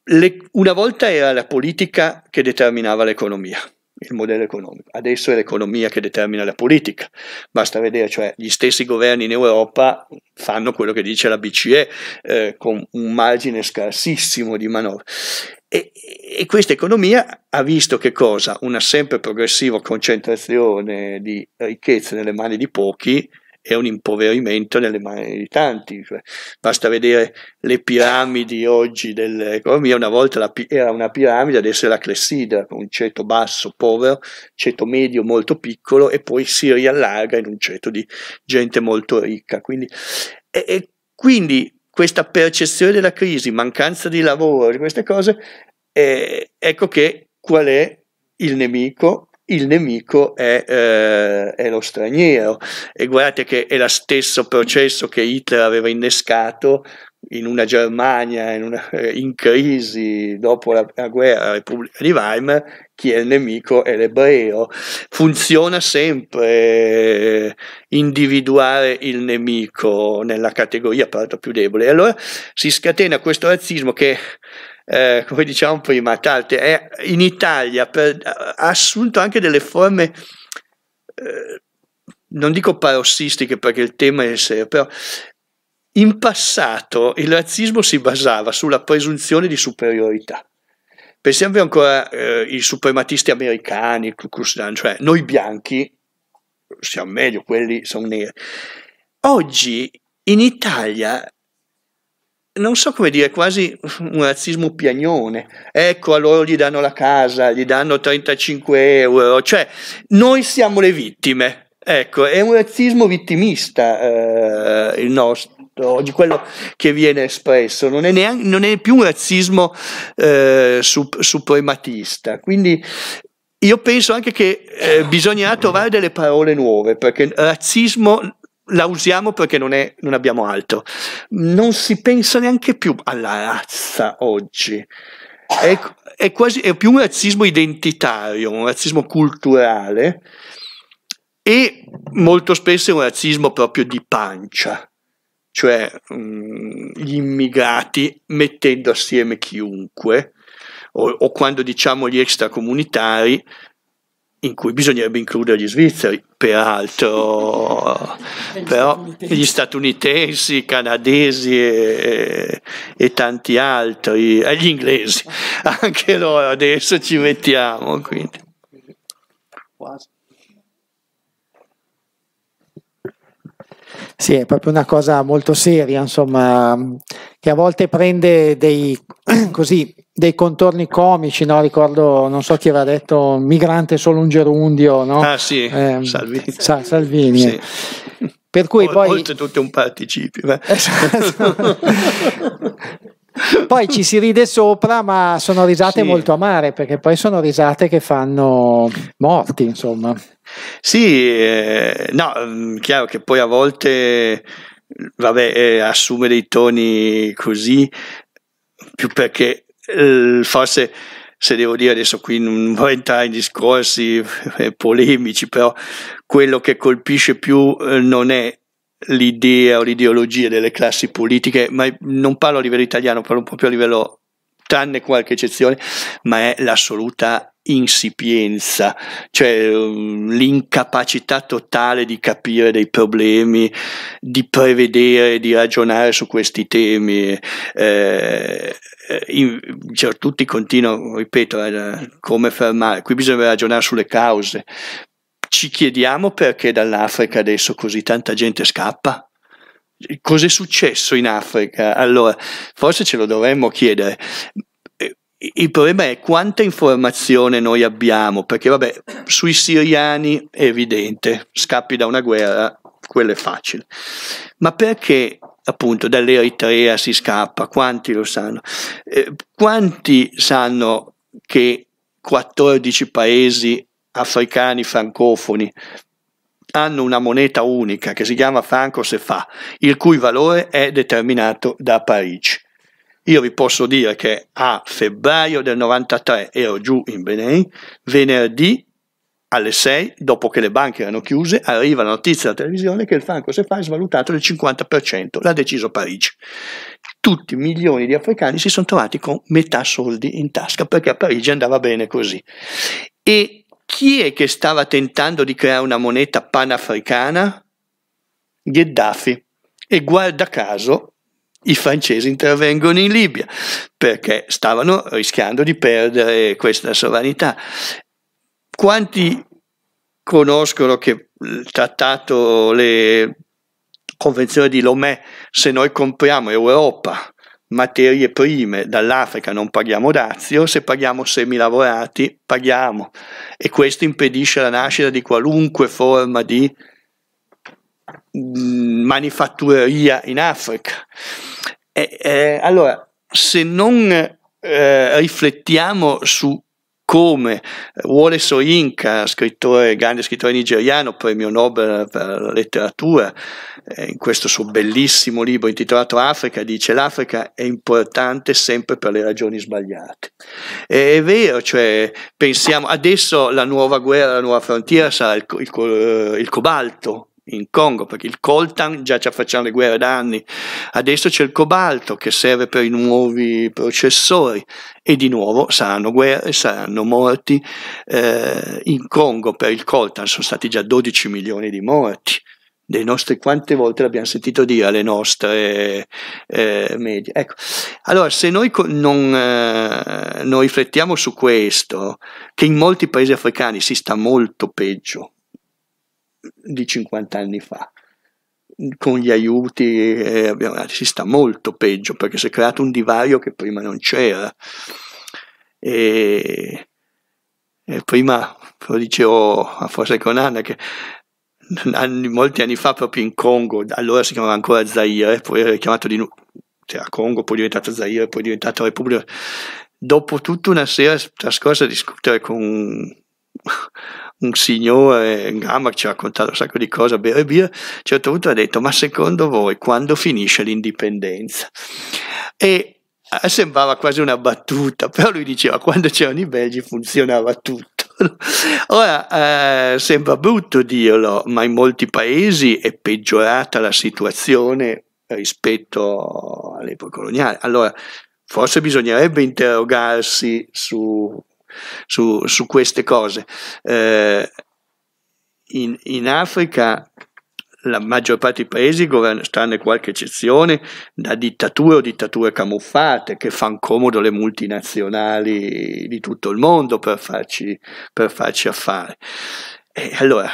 C: Le, una volta era la politica che determinava l'economia il modello economico. Adesso è l'economia che determina la politica, basta vedere, cioè gli stessi governi in Europa fanno quello che dice la BCE eh, con un margine scarsissimo di manovra. E, e, questa economia ha visto che cosa? Una sempre progressiva concentrazione di ricchezze nelle mani di pochi è un impoverimento nelle mani di tanti. Cioè, basta vedere le piramidi oggi dell'economia, una volta pi- era una piramide, adesso è la clessidra, con un ceto basso, povero, ceto medio, molto piccolo e poi si riallarga in un ceto di gente molto ricca. Quindi, e, e quindi questa percezione della crisi, mancanza di lavoro, di queste cose, eh, ecco che qual è il nemico il nemico è, eh, è, lo straniero. E guardate che è lo stesso processo che Hitler aveva innescato in una Germania in, una, eh, in crisi dopo la, la, guerra, la Repubblica di Weimar, chi è il nemico è l'ebreo. Funziona sempre eh, individuare il nemico nella categoria parto più debole. E allora si scatena questo razzismo che eh, come diciamo prima, Tarte, è, in Italia per, ha assunto anche delle forme, eh, non dico parossistiche perché il tema è serio, però in passato il razzismo si basava sulla presunzione di superiorità. Pensiamo ancora eh, i suprematisti americani, cioè noi bianchi siamo meglio, quelli sono neri. Oggi in Italia non so come dire, quasi un razzismo piagnone. Ecco, a loro gli danno la casa, gli danno 35 euro, cioè noi siamo le vittime. Ecco, è un razzismo vittimista eh, il nostro di esatto, quello che viene espresso, non è, neanche, non è più un razzismo eh, sup- suprematista. Quindi io penso anche che eh, bisognerà trovare delle parole nuove, perché razzismo la usiamo perché non, è, non, abbiamo altro. Non si pensa neanche più alla razza oggi. È, è, quasi, è più un razzismo identitario, un razzismo culturale e molto spesso è un razzismo proprio di pancia cioè mh, mm, gli immigrati, mettendo assieme chiunque, o, o quando diciamo gli extracomunitari, in cui bisognerebbe includere gli svizzeri, peraltro, però gli statunitensi, i canadesi e, e, tanti altri, e eh, gli inglesi, anche loro adesso ci mettiamo. Quindi.
A: Quasi. Sì, è proprio una cosa molto seria, insomma, che a volte prende dei, (clears throat) così, dei contorni comici, no? ricordo, non so chi aveva detto, migrante solo un gerundio, no? Ah sì, eh, Salvini. Sa, Salvini. Sì. Per
C: cui o, poi... Oltretutto tutto un participio. Eh? Esatto.
A: (laughs) poi ci si ride sopra, ma sono risate sì. molto amare, perché poi sono risate che fanno morti, insomma.
C: Sì, eh, no, mm, chiaro che poi a volte vabbè, eh, assume dei toni così, più perché eh, forse se devo dire adesso qui non vorrei entrare in discorsi eh, polemici, però quello che colpisce più eh, non è l'idea o l'ideologia delle classi politiche, ma non parlo a livello italiano, parlo proprio a livello tranne qualche eccezione, ma è l'assoluta insipienza, cioè ehm, l'incapacità totale di capire dei problemi, di prevedere, di ragionare su questi temi. Eh, eh, in, cioè, tutti continuano, ripeto, eh, come fermare. Qui bisogna ragionare sulle cause. Ci chiediamo perché dall'Africa adesso così tanta gente scappa cos'è successo in Africa? Allora, forse ce lo dovremmo chiedere, il problema è quanta informazione noi abbiamo, perché vabbè, sui siriani è evidente, scappi da una guerra, quello è facile, ma perché appunto dall'Eritrea si scappa, quanti lo sanno? Eh, quanti sanno che 14 paesi africani francofoni hanno una moneta unica che si chiama franco Sefa, il cui valore è determinato da Parigi? Io vi posso dire che a febbraio del 93 ero giù in Benin, venerdì alle 6, dopo che le banche erano chiuse, arriva la notizia alla televisione che il franco CFA è svalutato del 50%, l'ha deciso Parigi. Tutti milioni di africani si sono trovati con metà soldi in tasca perché a Parigi andava bene così. E chi è che stava tentando di creare una moneta panafricana? Gheddafi. E guarda caso, i francesi intervengono in Libia perché stavano rischiando di perdere questa sovranità. Quanti conoscono che il trattato, le convenzioni di Lomé, se noi compriamo Europa, materie prime dall'Africa non paghiamo dazio, se paghiamo semilavorati paghiamo e questo impedisce la nascita di qualunque forma di mm, manifattureria in Africa. Eh, eh, allora, se non eh, riflettiamo su come Wole Soyinka, scrittore, grande scrittore nigeriano, premio Nobel per la letteratura, eh, in questo suo bellissimo libro intitolato Africa, dice l'Africa è importante sempre per le ragioni sbagliate. E è vero, cioè, pensiamo, adesso la nuova guerra, la nuova frontiera sarà il, il, eh, il cobalto, in Congo, perché il coltan già ci facciamo le guerre da anni, adesso c'è il cobalto che serve per i nuovi processori e di nuovo saranno guerre, saranno morti eh, in Congo per il coltan, sono stati già 12 milioni di morti. Dei nostri, quante volte l'abbiamo sentito dire alle nostre eh, medie. Ecco, allora se noi non, eh, non riflettiamo su questo, che in molti paesi africani si sta molto peggio, di 50 anni fa. Con gli aiuti eh, abbiamo, eh, si sta molto peggio perché si è creato un divario che prima non c'era. E, e prima lo dicevo forse con Anna che anni, molti anni fa proprio in Congo, allora si chiamava ancora Zaire, poi era chiamato di nuovo cioè, Congo, poi è diventato Zaire, poi è diventato Repubblica. Dopo tutta una sera trascorsa a discutere con un signore in gamba che ci ha raccontato un sacco di cose bere birra, a un certo punto ha detto ma secondo voi quando finisce l'indipendenza? E eh, sembrava quasi una battuta, (laughs) però lui diceva quando c'erano i belgi funzionava tutto. (laughs) Ora eh, sembra brutto dirlo, ma in molti paesi è peggiorata la situazione rispetto all'epoca coloniale. Allora, forse bisognerebbe interrogarsi su su, su queste cose. Eh, in, in, Africa la maggior parte dei paesi, tranne qualche eccezione, da dittature o dittature camuffate che fanno comodo le multinazionali di tutto il mondo per farci, per farci affare. E allora,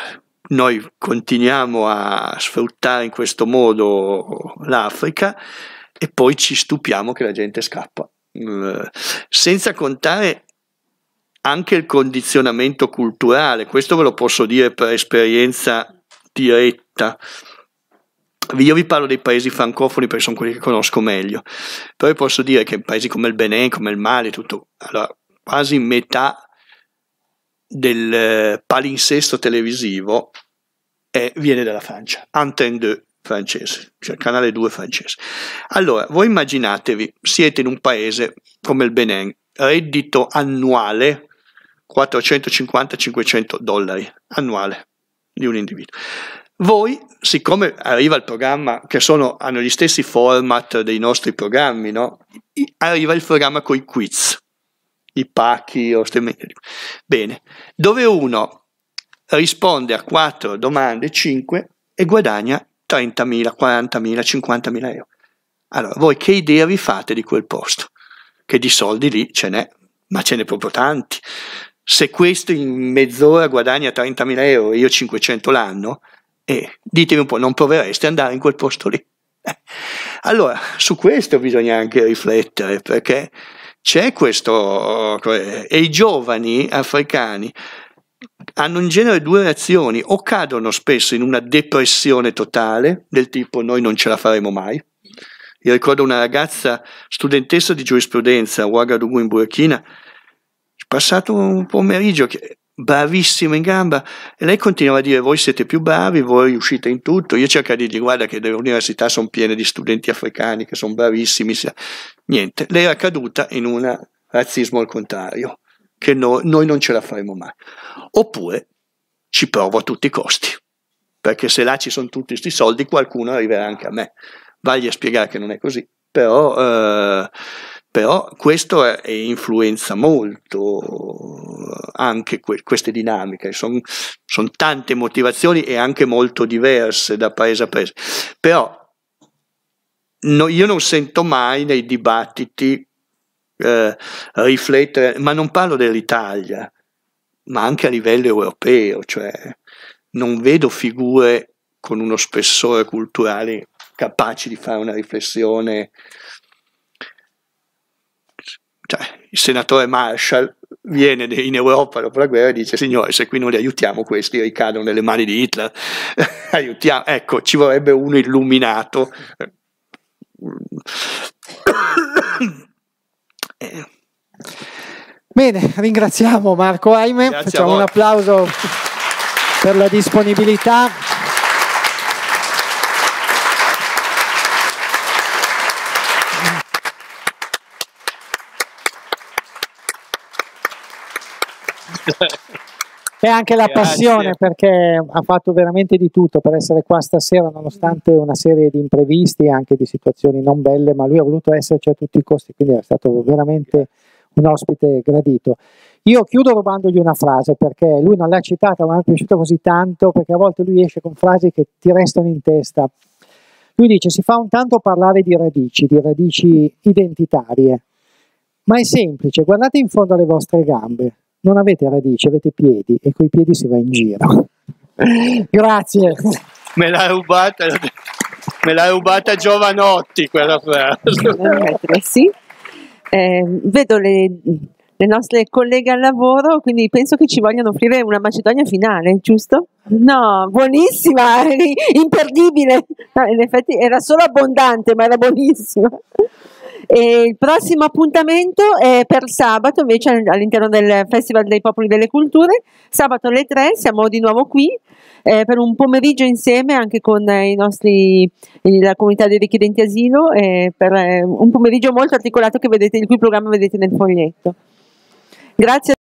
C: noi continuiamo a sfruttare in questo modo l'Africa e poi ci stupiamo che la gente scappa. Eh, senza contare anche il condizionamento culturale, questo ve lo posso dire per esperienza diretta. Io vi parlo dei paesi francofoni perché sono quelli che conosco meglio, però vi posso dire che paesi come il Benin, come il Mali, tutto, allora, quasi metà del eh, palinsesto televisivo è, viene dalla Francia, Antenne 2 francese, cioè canale 2 francese. Allora, voi immaginatevi, siete in un paese come il Benin, reddito annuale 450-500 dollari annuale di un individuo. Voi, siccome arriva il programma, che sono, hanno gli stessi format dei nostri programmi, no? arriva il programma con i quiz, i pacchi o strumenti. Bene, dove uno risponde a 4 domande, 5, e guadagna 30.000, 40.000, 50.000 euro. Allora, voi che idea vi fate di quel posto? Che di soldi lì ce n'è, ma ce n'è proprio tanti se questo in mezz'ora guadagna 30.000 euro e io 500 l'anno, eh, ditemi un po', non provereste ad andare in quel posto lì? Eh, allora, su questo bisogna anche riflettere, perché c'è questo... Eh, e i giovani africani hanno in genere due reazioni, o cadono spesso in una depressione totale, del tipo noi non ce la faremo mai, io ricordo una ragazza studentessa di giurisprudenza a Ouagadougou in Burkina passato un pomeriggio che bravissima in gamba e lei continuava a dire voi siete più bravi, voi riuscite in tutto, io cercavo di dire guarda che le università sono piene di studenti africani che sono bravissimi, niente, lei era caduta in un razzismo al contrario, che no, noi non ce la faremo mai. Oppure ci provo a tutti i costi, perché se là ci sono tutti questi soldi qualcuno arriverà anche a me. Vagli a spiegare che non è così, però... Eh, però questo è, influenza molto anche que queste dinamiche, sono son tante motivazioni e anche molto diverse da paese a paese, però no, io non sento mai nei dibattiti eh, riflettere, ma non parlo dell'Italia, ma anche a livello europeo, cioè non vedo figure con uno spessore culturale capaci di fare una riflessione cioè, il senatore Marshall viene in Europa dopo la guerra e dice signore se qui non li aiutiamo questi ricadono nelle mani di Hitler (laughs) aiutiamo ecco ci vorrebbe uno illuminato (coughs)
A: bene ringraziamo Marco Aime Grazie facciamo un applauso per la disponibilità E anche la Grazie. passione perché ha fatto veramente di tutto per essere qua stasera nonostante una serie di imprevisti e anche di situazioni non belle, ma lui ha voluto esserci a tutti i costi, quindi è stato veramente un ospite gradito. Io chiudo rubandogli una frase perché lui non l'ha citata, ma mi è piaciuta così tanto perché a volte lui esce con frasi che ti restano in testa. Lui dice si fa un tanto parlare di radici, di radici identitarie, ma è semplice, guardate in fondo alle vostre gambe, non avete radici, avete piedi e coi piedi si va in giro. (laughs) Grazie.
C: Me l'ha rubata, me l'ha rubata Giovanotti quella frase. Eh,
B: eh, sì. Eh, vedo le, le nostre colleghe al lavoro, quindi penso che ci vogliano offrire una Macedonia finale, giusto? No, buonissima, (laughs) imperdibile. In effetti era solo abbondante, ma era buonissima. E il prossimo appuntamento è per sabato, invece all'interno del Festival dei Popoli delle Culture. Sabato alle 3 siamo di nuovo qui eh, per un pomeriggio insieme anche con nostri, la comunità dei richiedenti asilo, eh, per eh, un pomeriggio molto articolato che vedete, il cui programma vedete nel foglietto. Grazie.